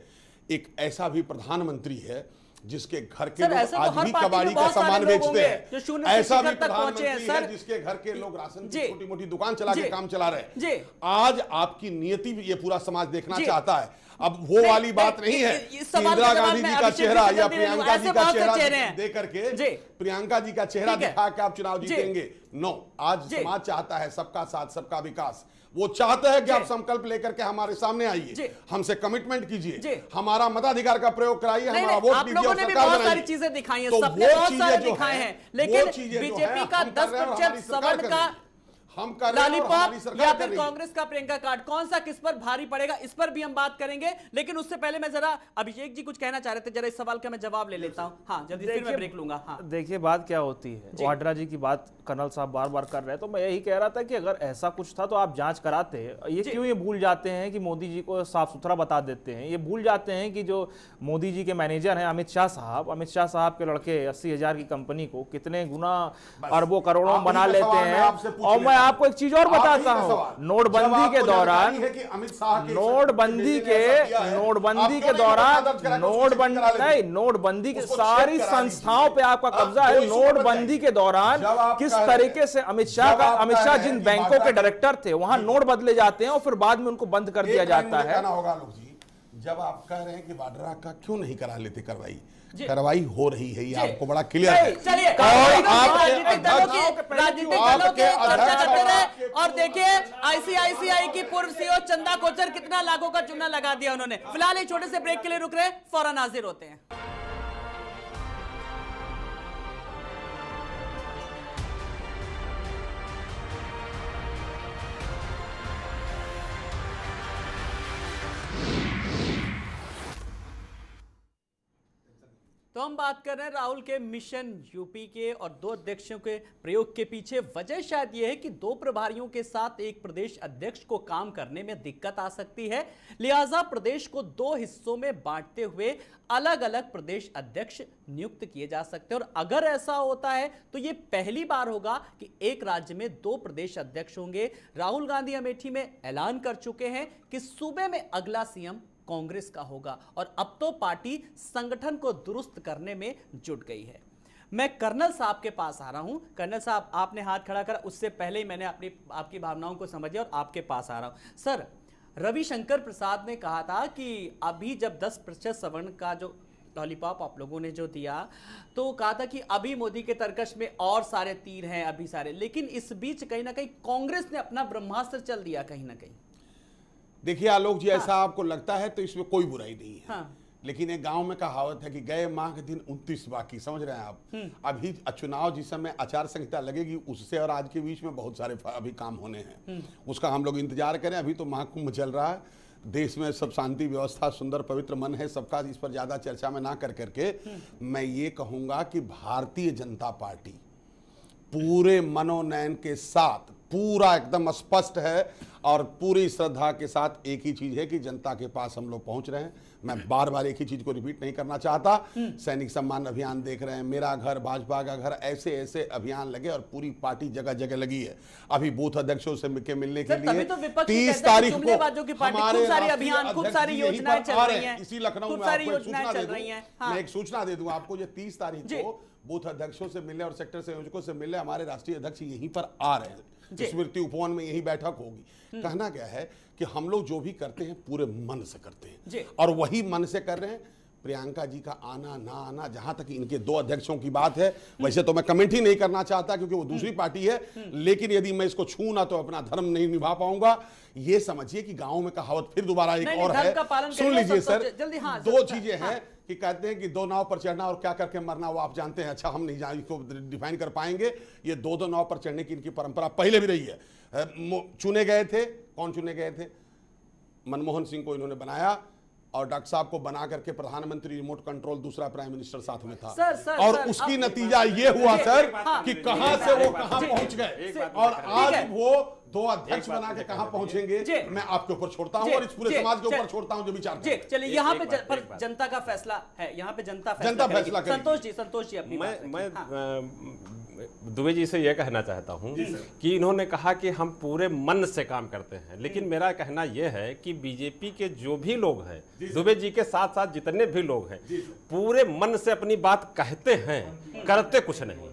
एक ऐसा भी प्रधानमंत्री है जिसके घर के लोग तो आज भी कबाड़ी का सामान बेचते हैं ऐसा भी प्रधानमंत्री है जिसके घर के लोग राशन की छोटी मोटी दुकान चला के काम चला रहे हैं आज आपकी नियति ये पूरा समाज देखना चाहता है अब वो वाली बात नहीं है इंदिरा गांधी जी का चेहरा या प्रियंका जी का चेहरा दे करके प्रियंका जी का चेहरा दिखा के आप चुनाव जीतेंगे नो आज समाज चाहता है सबका साथ सबका विकास वो चाहते हैं कि आप संकल्प लेकर के हमारे सामने आइए हमसे कमिटमेंट कीजिए हमारा मताधिकार का प्रयोग कराइए हमारा वोट दीजिए बहुत सारी चीजें दिखाई हैं तो सबने बहुत सारे दिखाए हैं लेकिन बीजेपी का दस प्रतिशत सवर्ण का हम कर लॉलीपॉप या फिर कांग्रेस का प्रियंका कार्ड कौन सा किस पर भारी पड़ेगा इस पर भी हम बात करेंगे लेकिन उससे पहले मैं जरा अभिषेक जी कुछ कहना चाह रहे थे जरा इस सवाल का मैं जवाब ले लेता हूँ हाँ जल्दी फिर मैं ब्रेक लूंगा हाँ देखिए बात क्या होती है वाड्रा जी की बात कर्नल साहब बार बार कर रहे हैं तो मैं यही कह रहा था कि अगर ऐसा कुछ था तो आप जांच कराते ये क्यों ये भूल जाते हैं कि मोदी जी को साफ सुथरा बता देते हैं ये भूल जाते हैं कि जो मोदी जी के मैनेजर हैं अमित शाह साहब अमित शाह साहब के लड़के अस्सी हजार की कंपनी को कितने गुना अरबों करोड़ों बना लेते हैं और मैं आपको एक चीज और बताता हूँ नोटबंदी के दौरान नोटबंदी के नोटबंदी के दौरान नोटबंदी नहीं नोटबंदी के सारी संस्थाओं पे आपका कब्जा है नोटबंदी के दौरान किस तरीके से अमित शाह का अमित शाह जिन बैंकों के डायरेक्टर थे वहां नोट बदले जाते हैं और फिर बाद में उनको बंद कर दिया जाता है जब आप कह रहे हैं कि वाड्रा का क्यों नहीं करा लेते कार्रवाई कार्रवाई हो रही है ये आपको बड़ा क्लियर है और आपके अध्यक्ष और देखिए आईसीआईसीआई की पूर्व सीओ e चंदा कोचर कितना लाखों का चुना लगा दिया उन्होंने फिलहाल एक छोटे से ब्रेक के लिए रुक रहे फौरन हाजिर होते हैं तो हम बात कर रहे हैं राहुल के मिशन यूपी के और दो अध्यक्षों के प्रयोग के पीछे वजह शायद यह है कि दो प्रभारियों के साथ एक प्रदेश अध्यक्ष को काम करने में दिक्कत आ सकती है लिहाजा प्रदेश को दो हिस्सों में बांटते हुए अलग अलग प्रदेश अध्यक्ष नियुक्त किए जा सकते हैं और अगर ऐसा होता है तो यह पहली बार होगा कि एक राज्य में दो प्रदेश अध्यक्ष होंगे राहुल गांधी अमेठी में ऐलान कर चुके हैं कि सूबे में अगला सीएम कांग्रेस का होगा और अब तो पार्टी संगठन को दुरुस्त करने में जुट गई है मैं कर्नल साहब के पास आ रहा हूं कर्नल साहब आपने हाथ खड़ा कर उससे पहले ही मैंने अपनी आपकी भावनाओं को समझे और आपके पास आ रहा हूं सर रविशंकर प्रसाद ने कहा था कि अभी जब 10 प्रतिशत सवर्ण का जो लॉलीपॉप आप लोगों ने जो दिया तो कहा था कि अभी मोदी के तर्कश में और सारे तीर हैं अभी सारे लेकिन इस बीच कहीं ना कहीं कांग्रेस ने अपना ब्रह्मास्त्र चल दिया कहीं ना कहीं देखिए आलोक जी हाँ। ऐसा आपको लगता है तो इसमें कोई बुराई नहीं है हाँ। लेकिन एक गांव में कहावत है कि गए माह के दिन उन्तीस बाकी समझ रहे हैं आप हम्म। अभी चुनाव जिस समय आचार संहिता लगेगी उससे और आज के बीच में बहुत सारे अभी काम होने हैं हम्म। उसका हम लोग इंतजार करें अभी तो महाकुंभ चल रहा है देश में सब शांति व्यवस्था सुंदर पवित्र मन है सबका इस पर ज़्यादा चर्चा में ना कर करके हम्म। मैं ये कहूंगा कि भारतीय जनता पार्टी पूरे मनोनयन के साथ पूरा एकदम स्पष्ट है और पूरी श्रद्धा के साथ एक ही चीज है कि जनता के पास हम लोग पहुंच रहे हैं मैं बार बार एक ही चीज को रिपीट नहीं करना चाहता हम्म। सैनिक सम्मान अभियान देख रहे हैं मेरा घर भाजपा का घर ऐसे ऐसे अभियान लगे और पूरी पार्टी जगह जगह लगी है अभी बूथ अध्यक्षों से के मिलने के लिए तो तीस तारीख को हमारे इसी लखनऊ में हाँ। एक सूचना दे दूँ मैं एक सूचना दे आपको तीस तारीख को बूथ अध्यक्षों से मिले और सेक्टर संयोजकों से मिले हमारे राष्ट्रीय अध्यक्ष यहीं पर आ रहे हैं स्मृति उपवन में यही बैठक होगी हम्म। कहना क्या है कि हम लोग जो भी करते हैं पूरे मन से करते हैं और वही मन से कर रहे हैं प्रियंका जी का आना ना आना जहां तक इनके दो अध्यक्षों की बात है हम्म। वैसे तो मैं कमेंट ही नहीं करना चाहता क्योंकि वो दूसरी हम्म। पार्टी है लेकिन यदि मैं इसको छू ना तो अपना धर्म नहीं निभा पाऊंगा ये समझिए कि गांव में कहावत फिर दोबारा एक और है सुन लीजिए सर हाँ, दो चीजें हाँ। हैं कि कहते हैं कि दो नाव पर चढ़ना और क्या करके मरना वो आप जानते हैं अच्छा हम नहीं जान इसको डिफाइन कर पाएंगे ये दो दो नाव पर चढ़ने की इनकी परंपरा पहले भी रही है चुने गए थे कौन चुने गए थे मनमोहन सिंह को इन्होंने बनाया और डॉक्टर साहब को बना करके प्रधानमंत्री रिमोट कंट्रोल दूसरा प्राइम मिनिस्टर साथ में था सर, सर, और सर, उसकी नतीजा ये हुआ सर हाँ। कि कहां से वो कहां पहुंच गए और आज वो दो अध्यक्ष बना के कहा पहुंचेंगे मैं आपके ऊपर छोड़ता हूं और इस पूरे समाज के ऊपर छोड़ता हूं जो विचार चलिए यहाँ पे जनता का फैसला है यहाँ पे जनता जनता फैसला संतोष जी संतोष जी मैं दुबे जी से यह कहना चाहता हूं कि इन्होंने कहा कि हम पूरे मन से काम करते हैं लेकिन मेरा कहना यह है कि बीजेपी के जो भी लोग हैं दुबे जी के साथ साथ जितने भी लोग हैं पूरे मन से अपनी बात कहते हैं करते कुछ नहीं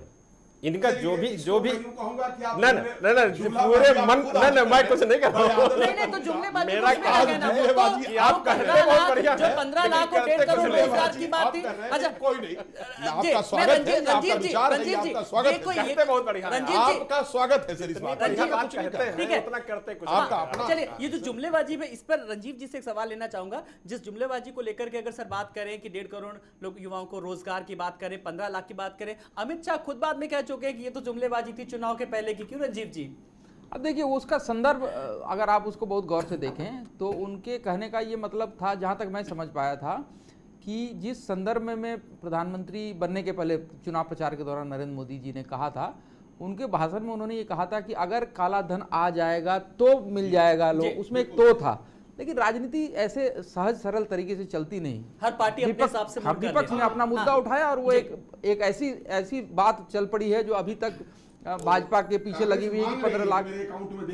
इनका जो भी जो भी ना ना ना पूरे मन ना ना मैं कुछ नहीं कर रहा हूँ तो जुमलेबाजी मेरा जुमलेबाजी तो आप कह रहे हैं बहुत बढ़िया जो पंद्रह लाख को डेढ़ करोड़ रोजगार की बात थी अच्छा कोई नहीं आपका स्वागत है आपका विचार है आपका स्वागत है कहते बहुत बढ़िया है आपका स्वागत है सर इस बात पर आप कहते हैं ठीक है इतना करते कुछ आपका हाँ, हाँ, अपना चलिए ये जो जुमलेबाजी में इस पर रंजीत जी से एक सवाल लेना चाहूंगा जिस जुमलेबाजी को लेकर के अगर सर बात करें कि डेढ़ करोड़ लोग युवाओं को रोजगार की बात करें पंद्रह लाख की बात करें अमित शाह खुद बाद में क्या जो चुके हैं कि ये तो जुमलेबाजी थी चुनाव के पहले की क्यों रंजीव जी अब देखिए उसका संदर्भ अगर आप उसको बहुत गौर से देखें तो उनके कहने का ये मतलब था जहाँ तक मैं समझ पाया था कि जिस संदर्भ में मैं प्रधानमंत्री बनने के पहले चुनाव प्रचार के दौरान नरेंद्र मोदी जी ने कहा था उनके भाषण में उन्होंने ये कहा था कि अगर काला धन आ जाएगा तो मिल जाएगा लोग उसमें एक तो था लेकिन राजनीति ऐसे सहज सरल तरीके से चलती नहीं हर पार्टी अपने हिसाब से हर विपक्ष ने अपना हाँ। मुद्दा हाँ। उठाया और वो एक एक ऐसी ऐसी बात चल पड़ी है जो अभी तक भाजपा के पीछे लगी हुई है कि पंद्रह लाख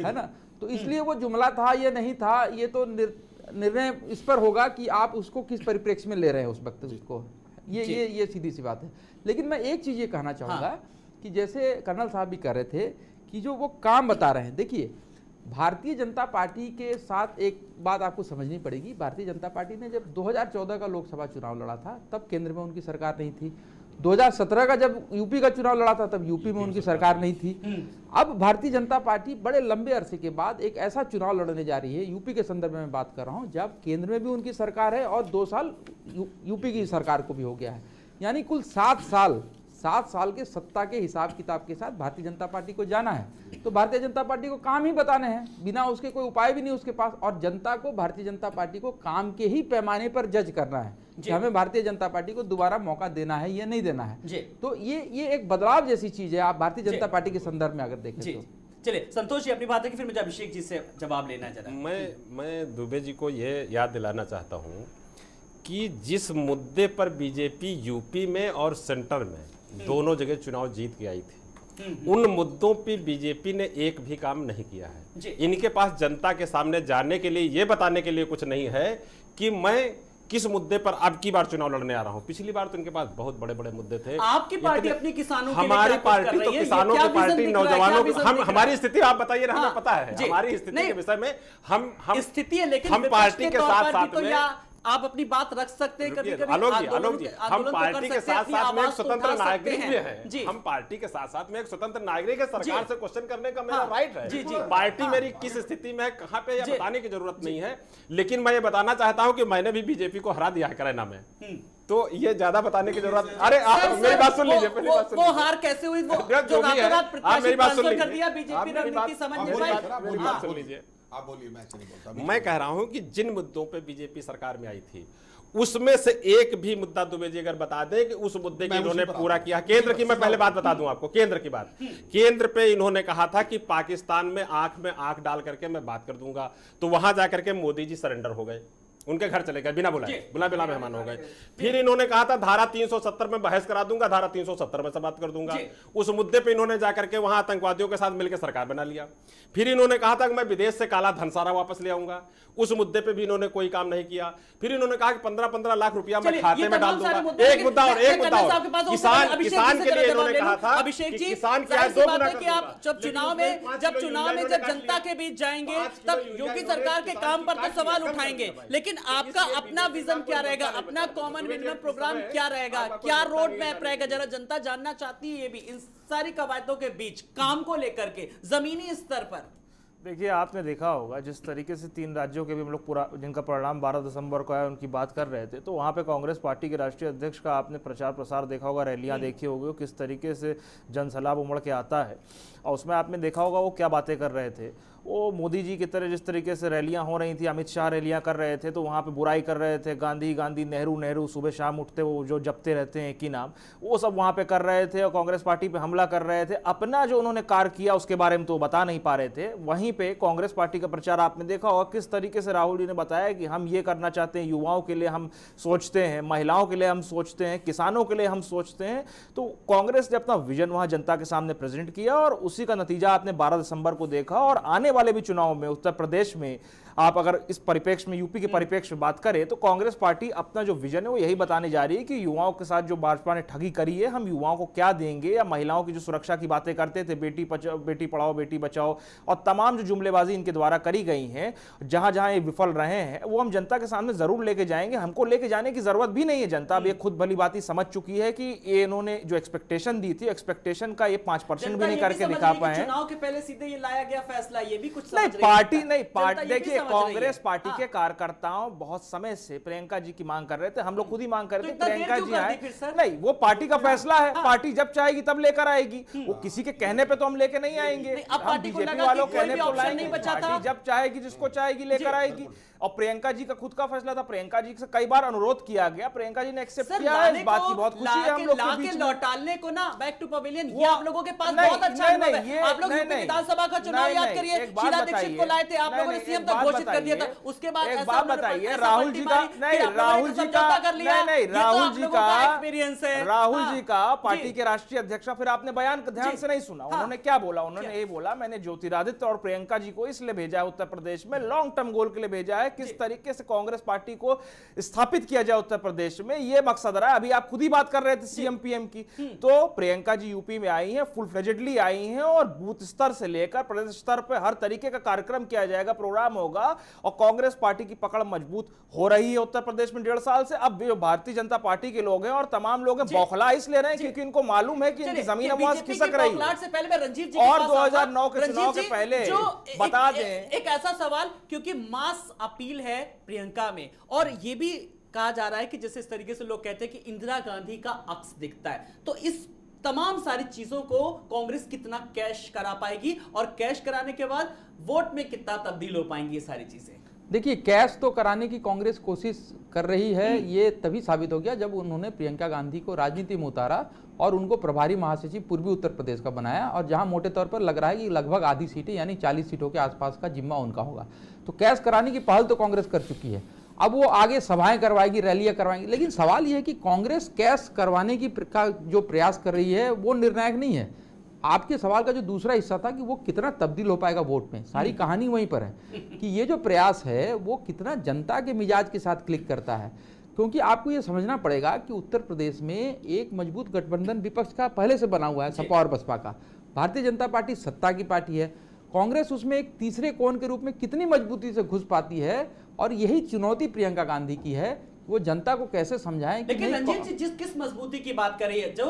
है ना तो इसलिए हम्म। वो जुमला था या नहीं था ये तो निर्णय इस पर होगा कि आप उसको किस परिप्रेक्ष्य में ले रहे हैं उस वक्त उसको ये ये ये सीधी सी बात है लेकिन मैं एक चीज ये कहना हाँ। चाहूंगा कि जैसे कर्नल साहब भी कह रहे थे कि जो वो काम बता रहे हैं देखिए भारतीय जनता पार्टी के साथ एक बात आपको समझनी पड़ेगी भारतीय जनता पार्टी ने जब 2014 का लोकसभा चुनाव लड़ा था तब केंद्र में उनकी सरकार नहीं थी 2017 का जब यूपी का चुनाव लड़ा था तब यूपी में उनकी सरकार नहीं थी हम्म। अब भारतीय जनता पार्टी बड़े लंबे अरसे के बाद एक ऐसा चुनाव लड़ने जा रही है यूपी के संदर्भ में बात कर रहा हूँ जब केंद्र में भी उनकी सरकार है और दो साल यूपी की सरकार को भी हो गया है यानी कुल सात साल सात साल के सत्ता के हिसाब किताब के साथ भारतीय जनता पार्टी को जाना है तो भारतीय जनता पार्टी को काम ही बताने हैं बिना उसके कोई उपाय भी नहीं उसके पास और जनता को भारतीय जनता पार्टी को काम के ही पैमाने पर जज करना है कि हमें भारतीय जनता पार्टी को दोबारा मौका देना है या नहीं देना है तो ये ये एक बदलाव जैसी चीज है आप भारतीय जनता पार्टी के संदर्भ में अगर देखें तो चलिए संतोष जी अपनी बात है कि फिर मुझे अभिषेक जी से जवाब लेना है मैं मैं दुबे जी को यह याद दिलाना चाहता हूँ कि जिस मुद्दे पर बीजेपी यूपी में और सेंटर में दोनों जगह चुनाव जीत के आई थी हम्म। उन मुद्दों पे बीजेपी ने एक भी काम नहीं किया है इनके पास जनता के सामने जाने के लिए ये बताने के लिए कुछ नहीं है कि मैं किस मुद्दे पर अब की बार चुनाव लड़ने आ रहा हूँ पिछली बार तो इनके पास बहुत बड़े बड़े मुद्दे थे आपकी पार्टी अपने किसानों हमारी पार्टी तो किसानों की पार्टी नौजवानों की हम हमारी स्थिति आप बताइए ना हाँ। पता है हमारी स्थिति के विषय में हम हम स्थिति है लेकिन हम पार्टी के साथ साथ तो में आप अपनी बात रख सकते हैं कभी कभी आलोक जी आलोक जी हम पार्टी के साथ साथ में एक स्वतंत्र नागरिक भी हैं जी हम पार्टी के साथ साथ में एक स्वतंत्र नागरिक है सरकार से क्वेश्चन करने का मेरा राइट हाँ। है जी जी पार्टी हाँ। मेरी किस स्थिति में है कहाँ पे बताने की जरूरत नहीं है लेकिन मैं ये बताना चाहता हूँ की मैंने भी बीजेपी को हरा दिया है करेना में हम्म। तो ये ज्यादा बताने की जरूरत अरे आप मेरी बात सुन लीजिए पहले बात सुन वो हार कैसे हुई वो जो रातों रात प्रत्याशी कर दिया बीजेपी रणनीति समझ नहीं पाई मेरी बात सुन लीजिए आप बोलिए मैं नहीं बोलता मैं कह रहा हूं कि जिन मुद्दों पे बीजेपी सरकार में आई थी उसमें से एक भी मुद्दा दुबे जी अगर बता दें कि उस मुद्दे की इन्होंने पूरा किया केंद्र की मैं पहले बात बता दूं आपको केंद्र की बात हम्म। केंद्र पे इन्होंने कहा था कि पाकिस्तान में आंख में आंख डाल करके मैं बात कर दूंगा तो वहां जाकर के मोदी जी सरेंडर हो गए उनके घर चले गए बिना बुलाए बुला बिना मेहमान हो गए फिर इन्होंने कहा था धारा 370 में बहस करा दूंगा धारा 370 में से बात कर दूंगा उस मुद्दे पे इन्होंने जाकर के वहां आतंकवादियों के साथ मिलकर सरकार बना लिया फिर इन्होंने कहा था कि मैं विदेश से काला धन सारा वापस ले आऊंगा उस मुद्दे पर भी इन्होंने कोई काम नहीं किया फिर इन्होंने कहा कि पंद्रह पंद्रह लाख रुपया मैं खाते में डाल दूंगा एक मुद्दा और एक मुद्दा और किसान किसान के लिए इन्होंने कहा था अभिषेक जी किसान क्या दो आप जब चुनाव में जब चुनाव में जब जनता के बीच जाएंगे तब योगी सरकार के काम पर तो सवाल उठाएंगे लेकिन लेकिन आपका अपना विजन क्या रहेगा अपना कॉमन मिनिमम प्रोग्राम क्या रहेगा क्या रोड मैप रहेगा जरा जनता जानना चाहती है ये भी इन सारी कवायतों के बीच काम को लेकर के जमीनी स्तर पर देखिए आपने देखा होगा जिस तरीके से तीन राज्यों के भी हम लोग पूरा जिनका परिणाम 12 दिसंबर को है उनकी बात कर रहे थे तो वहाँ पे कांग्रेस पार्टी के राष्ट्रीय अध्यक्ष का आपने प्रचार प्रसार देखा होगा रैलियाँ देखी होगी किस तरीके से जनसलाब उमड़ के आता है और उसमें आपने देखा होगा वो क्या बातें कर रहे थे वो मोदी जी की तरह जिस तरीके से रैलियां हो रही थी अमित शाह रैलियां कर रहे थे तो वहाँ पे बुराई कर रहे थे गांधी गांधी नेहरू नेहरू सुबह शाम उठते वो जो जपते रहते हैं कि नाम वो सब वहाँ पे कर रहे थे और कांग्रेस पार्टी पे हमला कर रहे थे अपना जो उन्होंने कार्य किया उसके बारे में तो बता नहीं पा रहे थे वहीं पर कांग्रेस पार्टी का प्रचार आपने देखा और किस तरीके से राहुल जी ने बताया कि हम ये करना चाहते हैं युवाओं के लिए हम सोचते हैं महिलाओं के लिए हम सोचते हैं किसानों के लिए हम सोचते हैं तो कांग्रेस ने अपना विजन वहाँ जनता के सामने प्रेजेंट किया और उसी का नतीजा आपने 12 दिसंबर को देखा और आने वाले भी चुनाव में उत्तर प्रदेश में आप अगर इस परिपेक्ष में यूपी के परिपेक्ष में बात करें तो कांग्रेस पार्टी अपना जो विजन है वो यही बताने जा रही है कि युवाओं के साथ जो भाजपा ने ठगी करी है हम युवाओं को क्या देंगे या महिलाओं की जो सुरक्षा की बातें करते थे बेटी बेटी पढ़ाओ बेटी बचाओ और तमाम जो जुमलेबाजी इनके द्वारा करी गई है जहां जहां ये विफल रहे हैं वो हम जनता के सामने जरूर लेके जाएंगे हमको लेके जाने की जरूरत भी नहीं है जनता अब ये खुद भली बात ही समझ चुकी है कि ये इन्होंने जो एक्सपेक्टेशन दी थी एक्सपेक्टेशन का ये पांच परसेंट भी नहीं करके दिखा पाए चुनाव के पहले सीधे ये लाया गया फैसला ये भी कुछ नहीं पार्टी नहीं पार्टी देखिए मतलब कांग्रेस पार्टी हाँ। के कार्यकर्ताओं बहुत समय से प्रियंका जी की मांग कर रहे थे हम लोग हाँ। खुद ही मांग कर रहे तो थे प्रियंका जी आए नहीं वो पार्टी का हाँ। फैसला है पार्टी जब चाहेगी तब लेकर आएगी वो किसी के कहने पे तो हम लेके नहीं आएंगे बीजेपी वालों कहने पर तो लाएंगे जब चाहेगी जिसको चाहेगी लेकर आएगी और प्रियंका जी का खुद का फैसला था प्रियंका जी से कई बार अनुरोध किया गया प्रियंका जी ने एक्सेप्ट किया इस बात की बहुत खुशी है हम लोग लौटाने को ना बैक टू पवेलियन ये आप लोगों के पास बहुत अच्छा है आप लोग विधानसभा का चुनाव याद करिए शीला दीक्षित को लाए थे आप लोगों ने सीएम तक घोषित कर दिया था उसके बाद एक बात मतलब बताइए राहुल जी का नहीं राहुल जी का नहीं तो राहुल जी का एक्सपीरियंस है राहुल हाँ। जी का पार्टी के राष्ट्रीय अध्यक्ष फिर आपने बयान ध्यान से नहीं सुना हाँ। उन्होंने क्या बोला उन्होंने ये बोला मैंने ज्योतिरादित्य और प्रियंका जी को इसलिए भेजा है उत्तर प्रदेश में लॉन्ग टर्म गोल के लिए भेजा है किस तरीके से कांग्रेस पार्टी को स्थापित किया जाए उत्तर प्रदेश में यह मकसद रहा अभी आप खुद ही बात कर रहे थे सीएम पीएम की हम्म। तो प्रियंका जी यूपी में आई है फुल फ्लेजेडली आई है और बूथ स्तर से लेकर प्रदेश स्तर पर हर तरीके का कार्यक्रम किया जाएगा प्रोग्राम होगा होगा और कांग्रेस पार्टी की पकड़ मजबूत हो रही है उत्तर प्रदेश में डेढ़ साल से अब जो भारतीय जनता पार्टी के लोग हैं और तमाम लोग बौखला इसलिए रहे हैं क्योंकि इनको मालूम है कि इनकी जमीन वहां खिसक रही है और दो हजार नौ के चुनाव के पहले बता दें एक ऐसा सवाल क्योंकि मास अपील है प्रियंका में और ये भी कहा जा रहा है कि जैसे इस तरीके से लोग कहते हैं कि इंदिरा गांधी का अक्स दिखता है तो इस तमाम सारी चीजों को कांग्रेस कितना कैश करा पाएगी और कैश कराने के बाद वोट में कितना तब्दील हो पाएंगी ये सारी चीजें देखिए कैश तो कराने की कांग्रेस कोशिश कर रही है हम्म। ये तभी साबित हो गया जब उन्होंने प्रियंका गांधी को राजनीति में उतारा और उनको प्रभारी महासचिव पूर्वी उत्तर प्रदेश का बनाया और जहां मोटे तौर पर लग रहा है कि लगभग आधी सीटें यानी 40 सीटों के आसपास का जिम्मा उनका होगा तो कैश कराने की पहल तो कांग्रेस कर चुकी है अब वो आगे सभाएं करवाएगी रैलियां करवाएंगी लेकिन सवाल यह है कि कांग्रेस कैश करवाने की का जो प्रयास कर रही है वो निर्णायक नहीं है आपके सवाल का जो दूसरा हिस्सा था कि वो कितना तब्दील हो पाएगा वोट में सारी कहानी वहीं पर है कि ये जो प्रयास है वो कितना जनता के मिजाज के साथ क्लिक करता है क्योंकि आपको ये समझना पड़ेगा कि उत्तर प्रदेश में एक मजबूत गठबंधन विपक्ष का पहले से बना हुआ है सपा और बसपा का भारतीय जनता पार्टी सत्ता की पार्टी है कांग्रेस उसमें एक तीसरे कोण के रूप में कितनी मजबूती से घुस पाती है और यही चुनौती प्रियंका गांधी की है वो जनता को कैसे समझाएं लेकिन रंजीत तो- जी जिस किस मजबूती की बात कर रही है जो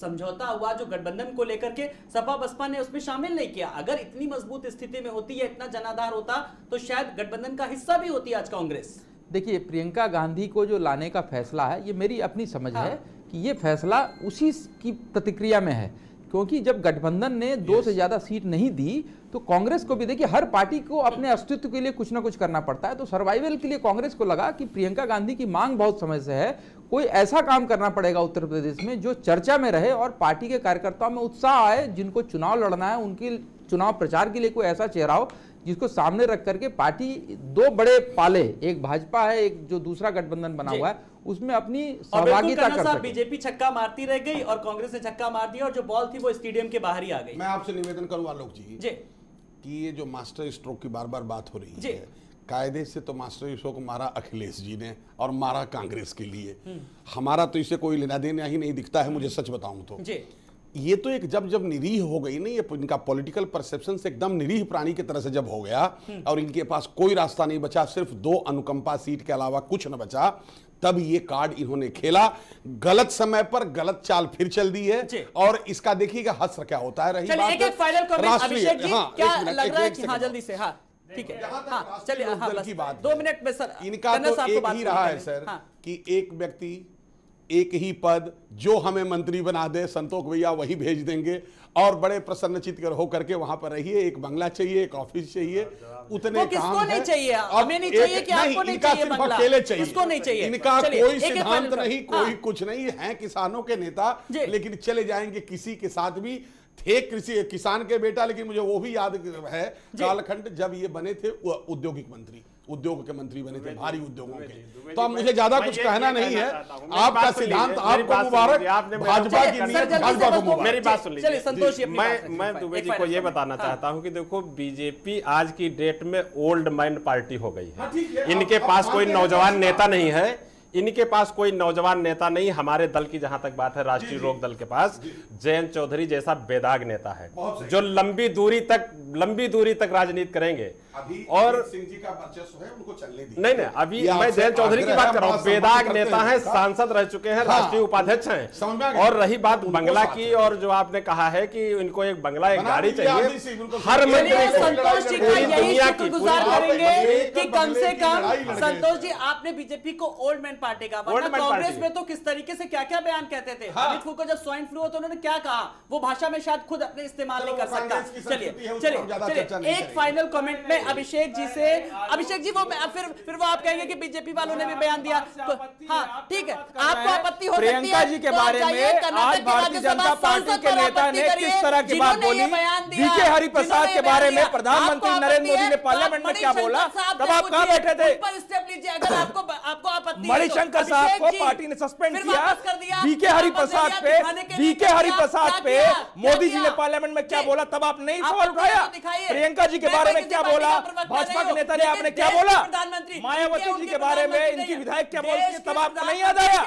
समझौता हुआ जो गठबंधन को लेकर के सपा बसपा ने उसमें शामिल नहीं किया अगर इतनी मजबूत स्थिति में होती है इतना जनाधार होता तो शायद गठबंधन का हिस्सा भी होती आज कांग्रेस देखिए प्रियंका गांधी को जो लाने का फैसला है ये मेरी अपनी समझ हाँ। है कि ये फैसला उसी की प्रतिक्रिया में है क्योंकि जब गठबंधन ने दो से ज्यादा सीट नहीं दी तो कांग्रेस को भी देखिए हर पार्टी को अपने अस्तित्व के लिए कुछ ना कुछ करना पड़ता है तो सर्वाइवल के लिए कांग्रेस को लगा कि प्रियंका गांधी की मांग बहुत समय से है कोई ऐसा काम करना पड़ेगा उत्तर प्रदेश में जो चर्चा में रहे और पार्टी के कार्यकर्ताओं में उत्साह आए जिनको चुनाव लड़ना है उनकी चुनाव प्रचार के लिए कोई ऐसा चेहरा हो जिसको सामने रख करके पार्टी दो बड़े पाले एक भाजपा है एक जो दूसरा गठबंधन बना हुआ है उसमें अपनी सहभागिता कर बीजेपी छक्का मारती रह गई और कांग्रेस ने छक्का मार दिया और जो बॉल थी वो स्टेडियम के बाहर ही आ गई मैं आपसे निवेदन करूंगा आलोक जी जी कि ये जो मास्टर स्ट्रोक की बार बार बात हो रही है कायदे से तो मास्टर स्ट्रोक मारा अखिलेश जी ने और मारा कांग्रेस के लिए हम्म। हमारा तो इसे कोई लेना देना ही नहीं दिखता है मुझे सच बताऊं तो ये तो एक जब जब निरीह हो गई ना ये इनका पॉलिटिकल परसेप्शन से एकदम निरीह प्राणी की तरह से जब हो गया हम्म। और इनके पास कोई रास्ता नहीं बचा सिर्फ दो अनुकंपा सीट के अलावा कुछ ना बचा तब ये कार्ड इन्होंने खेला गलत समय पर गलत चाल फिर चल दी है और इसका देखिएगा हस्र क्या होता है रही बात एक एक फाइनल कमेंट हाँ, क्या लग रहा है कि हाँ जल्दी से हाँ ठीक है हाँ चलिए हाँ बात दो मिनट में सर इनका तो एक ही रहा है सर हाँ। कि एक व्यक्ति एक ही पद जो हमें मंत्री बना दे संतोष भैया वही भेज देंगे और बड़े प्रसन्न चित्त होकर के वहां पर रहिए एक बंगला चाहिए एक ऑफिस चाहिए उतने किसको नहीं चाहिए हमें नहीं चाहिए कि आपको नहीं चाहिए बंगला अकेले चाहिए किसको नहीं चाहिए इनका कोई सिद्धांत नहीं कोई हाँ। कुछ नहीं है किसानों के नेता लेकिन चले जाएंगे किसी के साथ भी थे कृषि किसान के बेटा लेकिन मुझे वो भी याद है कालखंड जब ये बने थे औद्योगिक मंत्री उद्योग के मंत्री बने थे भारी उद्योगों के तो अब मुझे ज्यादा कुछ कहना नहीं है आपका सिद्धांत आपको मुबारक भाजपा की भाजपा को मेरी बात सुन लीजिए संतोष मैं मैं दुबे जी को यह बताना हाँ। चाहता हूँ कि देखो बीजेपी आज की डेट में ओल्ड माइंड पार्टी हो गई है हाँ, इनके पास कोई नौजवान नेता नहीं है इनके पास कोई नौजवान नेता नहीं हमारे दल की जहां तक बात है राष्ट्रीय लोक दल के पास जयंत चौधरी जैसा बेदाग नेता है जो लंबी दूरी तक लंबी दूरी तक राजनीति करेंगे और सिंह जी का नहीं नहीं अभी मैं जयंत चौधरी की बात कर रहा हूँ बेदाग नेता है सांसद रह चुके हैं हाँ, राष्ट्रीय उपाध्यक्ष तो हैं और रही बात बंगला की और जो आपने कहा है की इनको एक बंगला एक गाड़ी चाहिए हर मंत्री करेंगे कि कम से कम संतोष जी आपने बीजेपी को ओल्ड मैन पार्टी का कांग्रेस में तो किस तरीके से क्या क्या बयान कहते थे हाँ। अमित को जब स्वाइन फ्लू हो तो उन्होंने क्या कहा वो भाषा में शायद खुद अपने इस्तेमाल नहीं कर सकता चलिए चलिए चलिए एक फाइनल कमेंट में अभिषेक जी से अभिषेक जी वो फिर फिर वो आप कहेंगे कि बीजेपी वालों ने भी बयान दिया तो, हाँ ठीक है आपको आपत्ति हो सकती है जी के तो बारे में आज भारतीय जनता पार्टी के नेता ने किस तरह की बात बोली हरिप्रसाद के बारे में प्रधानमंत्री नरेंद्र मोदी ने तो पार्लियामेंट में क्या बोला तब आप कहा बैठे थे मणिशंकर साहब को पार्टी ने सस्पेंड किया बीके हरिप्रसाद पे बीके हरिप्रसाद पे मोदी जी ने पार्लियामेंट में क्या बोला तब आप नहीं सवाल उठाया प्रियंका जी के बारे में क्या बोला भाजपा के नेता ने आपने क्या बोला मायावती जी के बारे में इनकी विधायक क्या बोल तब मतलब आपको नहीं याद आया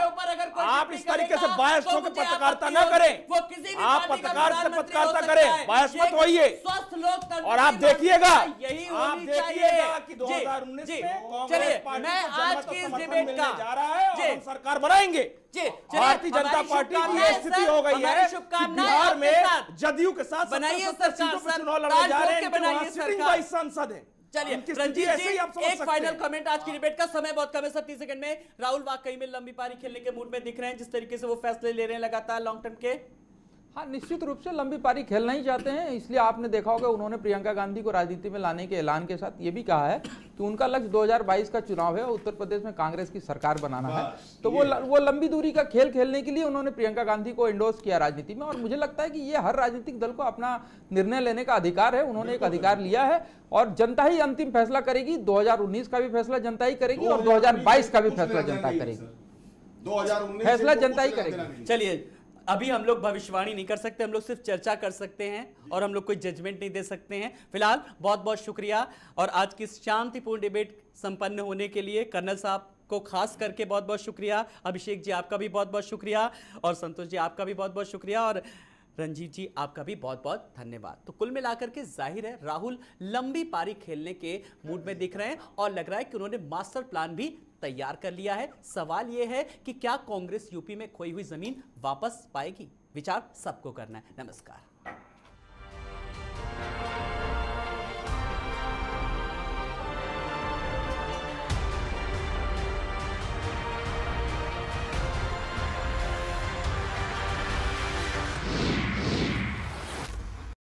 आप इस तरीके तो से बायस होकर पत्रकारिता न करें आप पत्रकार से पत्रकारिता करें बायस मत होइए और आप देखिएगा आप देखिएगा कि 2019 में चलिए मैं जा की है और हम सरकार बनाएंगे भारतीय जनता पार्टी की स्थिति हो गई है बिहार में जदयू के साथ बनाइए सांसद है चलिए रंजीत जी एक फाइनल कमेंट आज की डिबेट का समय बहुत कम है सर तीस सेकंड में राहुल वाकई में लंबी पारी खेलने के मूड में दिख रहे हैं जिस तरीके से वो फैसले ले रहे हैं लगातार लॉन्ग टर्म के हाँ निश्चित रूप से लंबी पारी खेलना ही चाहते हैं इसलिए आपने देखा होगा उन्होंने प्रियंका गांधी को राजनीति में लाने के ऐलान के साथ ये भी कहा है कि उनका लक्ष्य 2022 का चुनाव है उत्तर प्रदेश में कांग्रेस की सरकार बनाना है तो वो ल, वो लंबी दूरी का खेल खेलने के लिए उन्होंने प्रियंका गांधी को इंडोर्स किया राजनीति में और मुझे लगता है कि ये हर राजनीतिक दल को अपना निर्णय लेने का अधिकार है उन्होंने एक अधिकार लिया है और जनता ही अंतिम फैसला करेगी दो का भी फैसला जनता ही करेगी और दो का भी फैसला जनता करेगी दो फैसला तो जनता ही करेगी चलिए अभी हम लोग भविष्यवाणी नहीं कर सकते हम लोग सिर्फ चर्चा कर सकते हैं और हम लोग कोई जजमेंट नहीं दे सकते हैं फिलहाल बहुत बहुत शुक्रिया और आज की शांतिपूर्ण डिबेट संपन्न होने के लिए कर्नल साहब को खास करके बहुत बहुत शुक्रिया अभिषेक जी आपका भी बहुत बहुत शुक्रिया और संतोष जी आपका भी बहुत बहुत शुक्रिया और रंजीत जी आपका भी बहुत बहुत धन्यवाद तो कुल मिलाकर के जाहिर है राहुल लंबी पारी खेलने के मूड में दिख रहे हैं और लग रहा है कि उन्होंने मास्टर प्लान भी तैयार कर लिया है सवाल यह है कि क्या कांग्रेस यूपी में खोई हुई जमीन वापस पाएगी विचार सबको करना है नमस्कार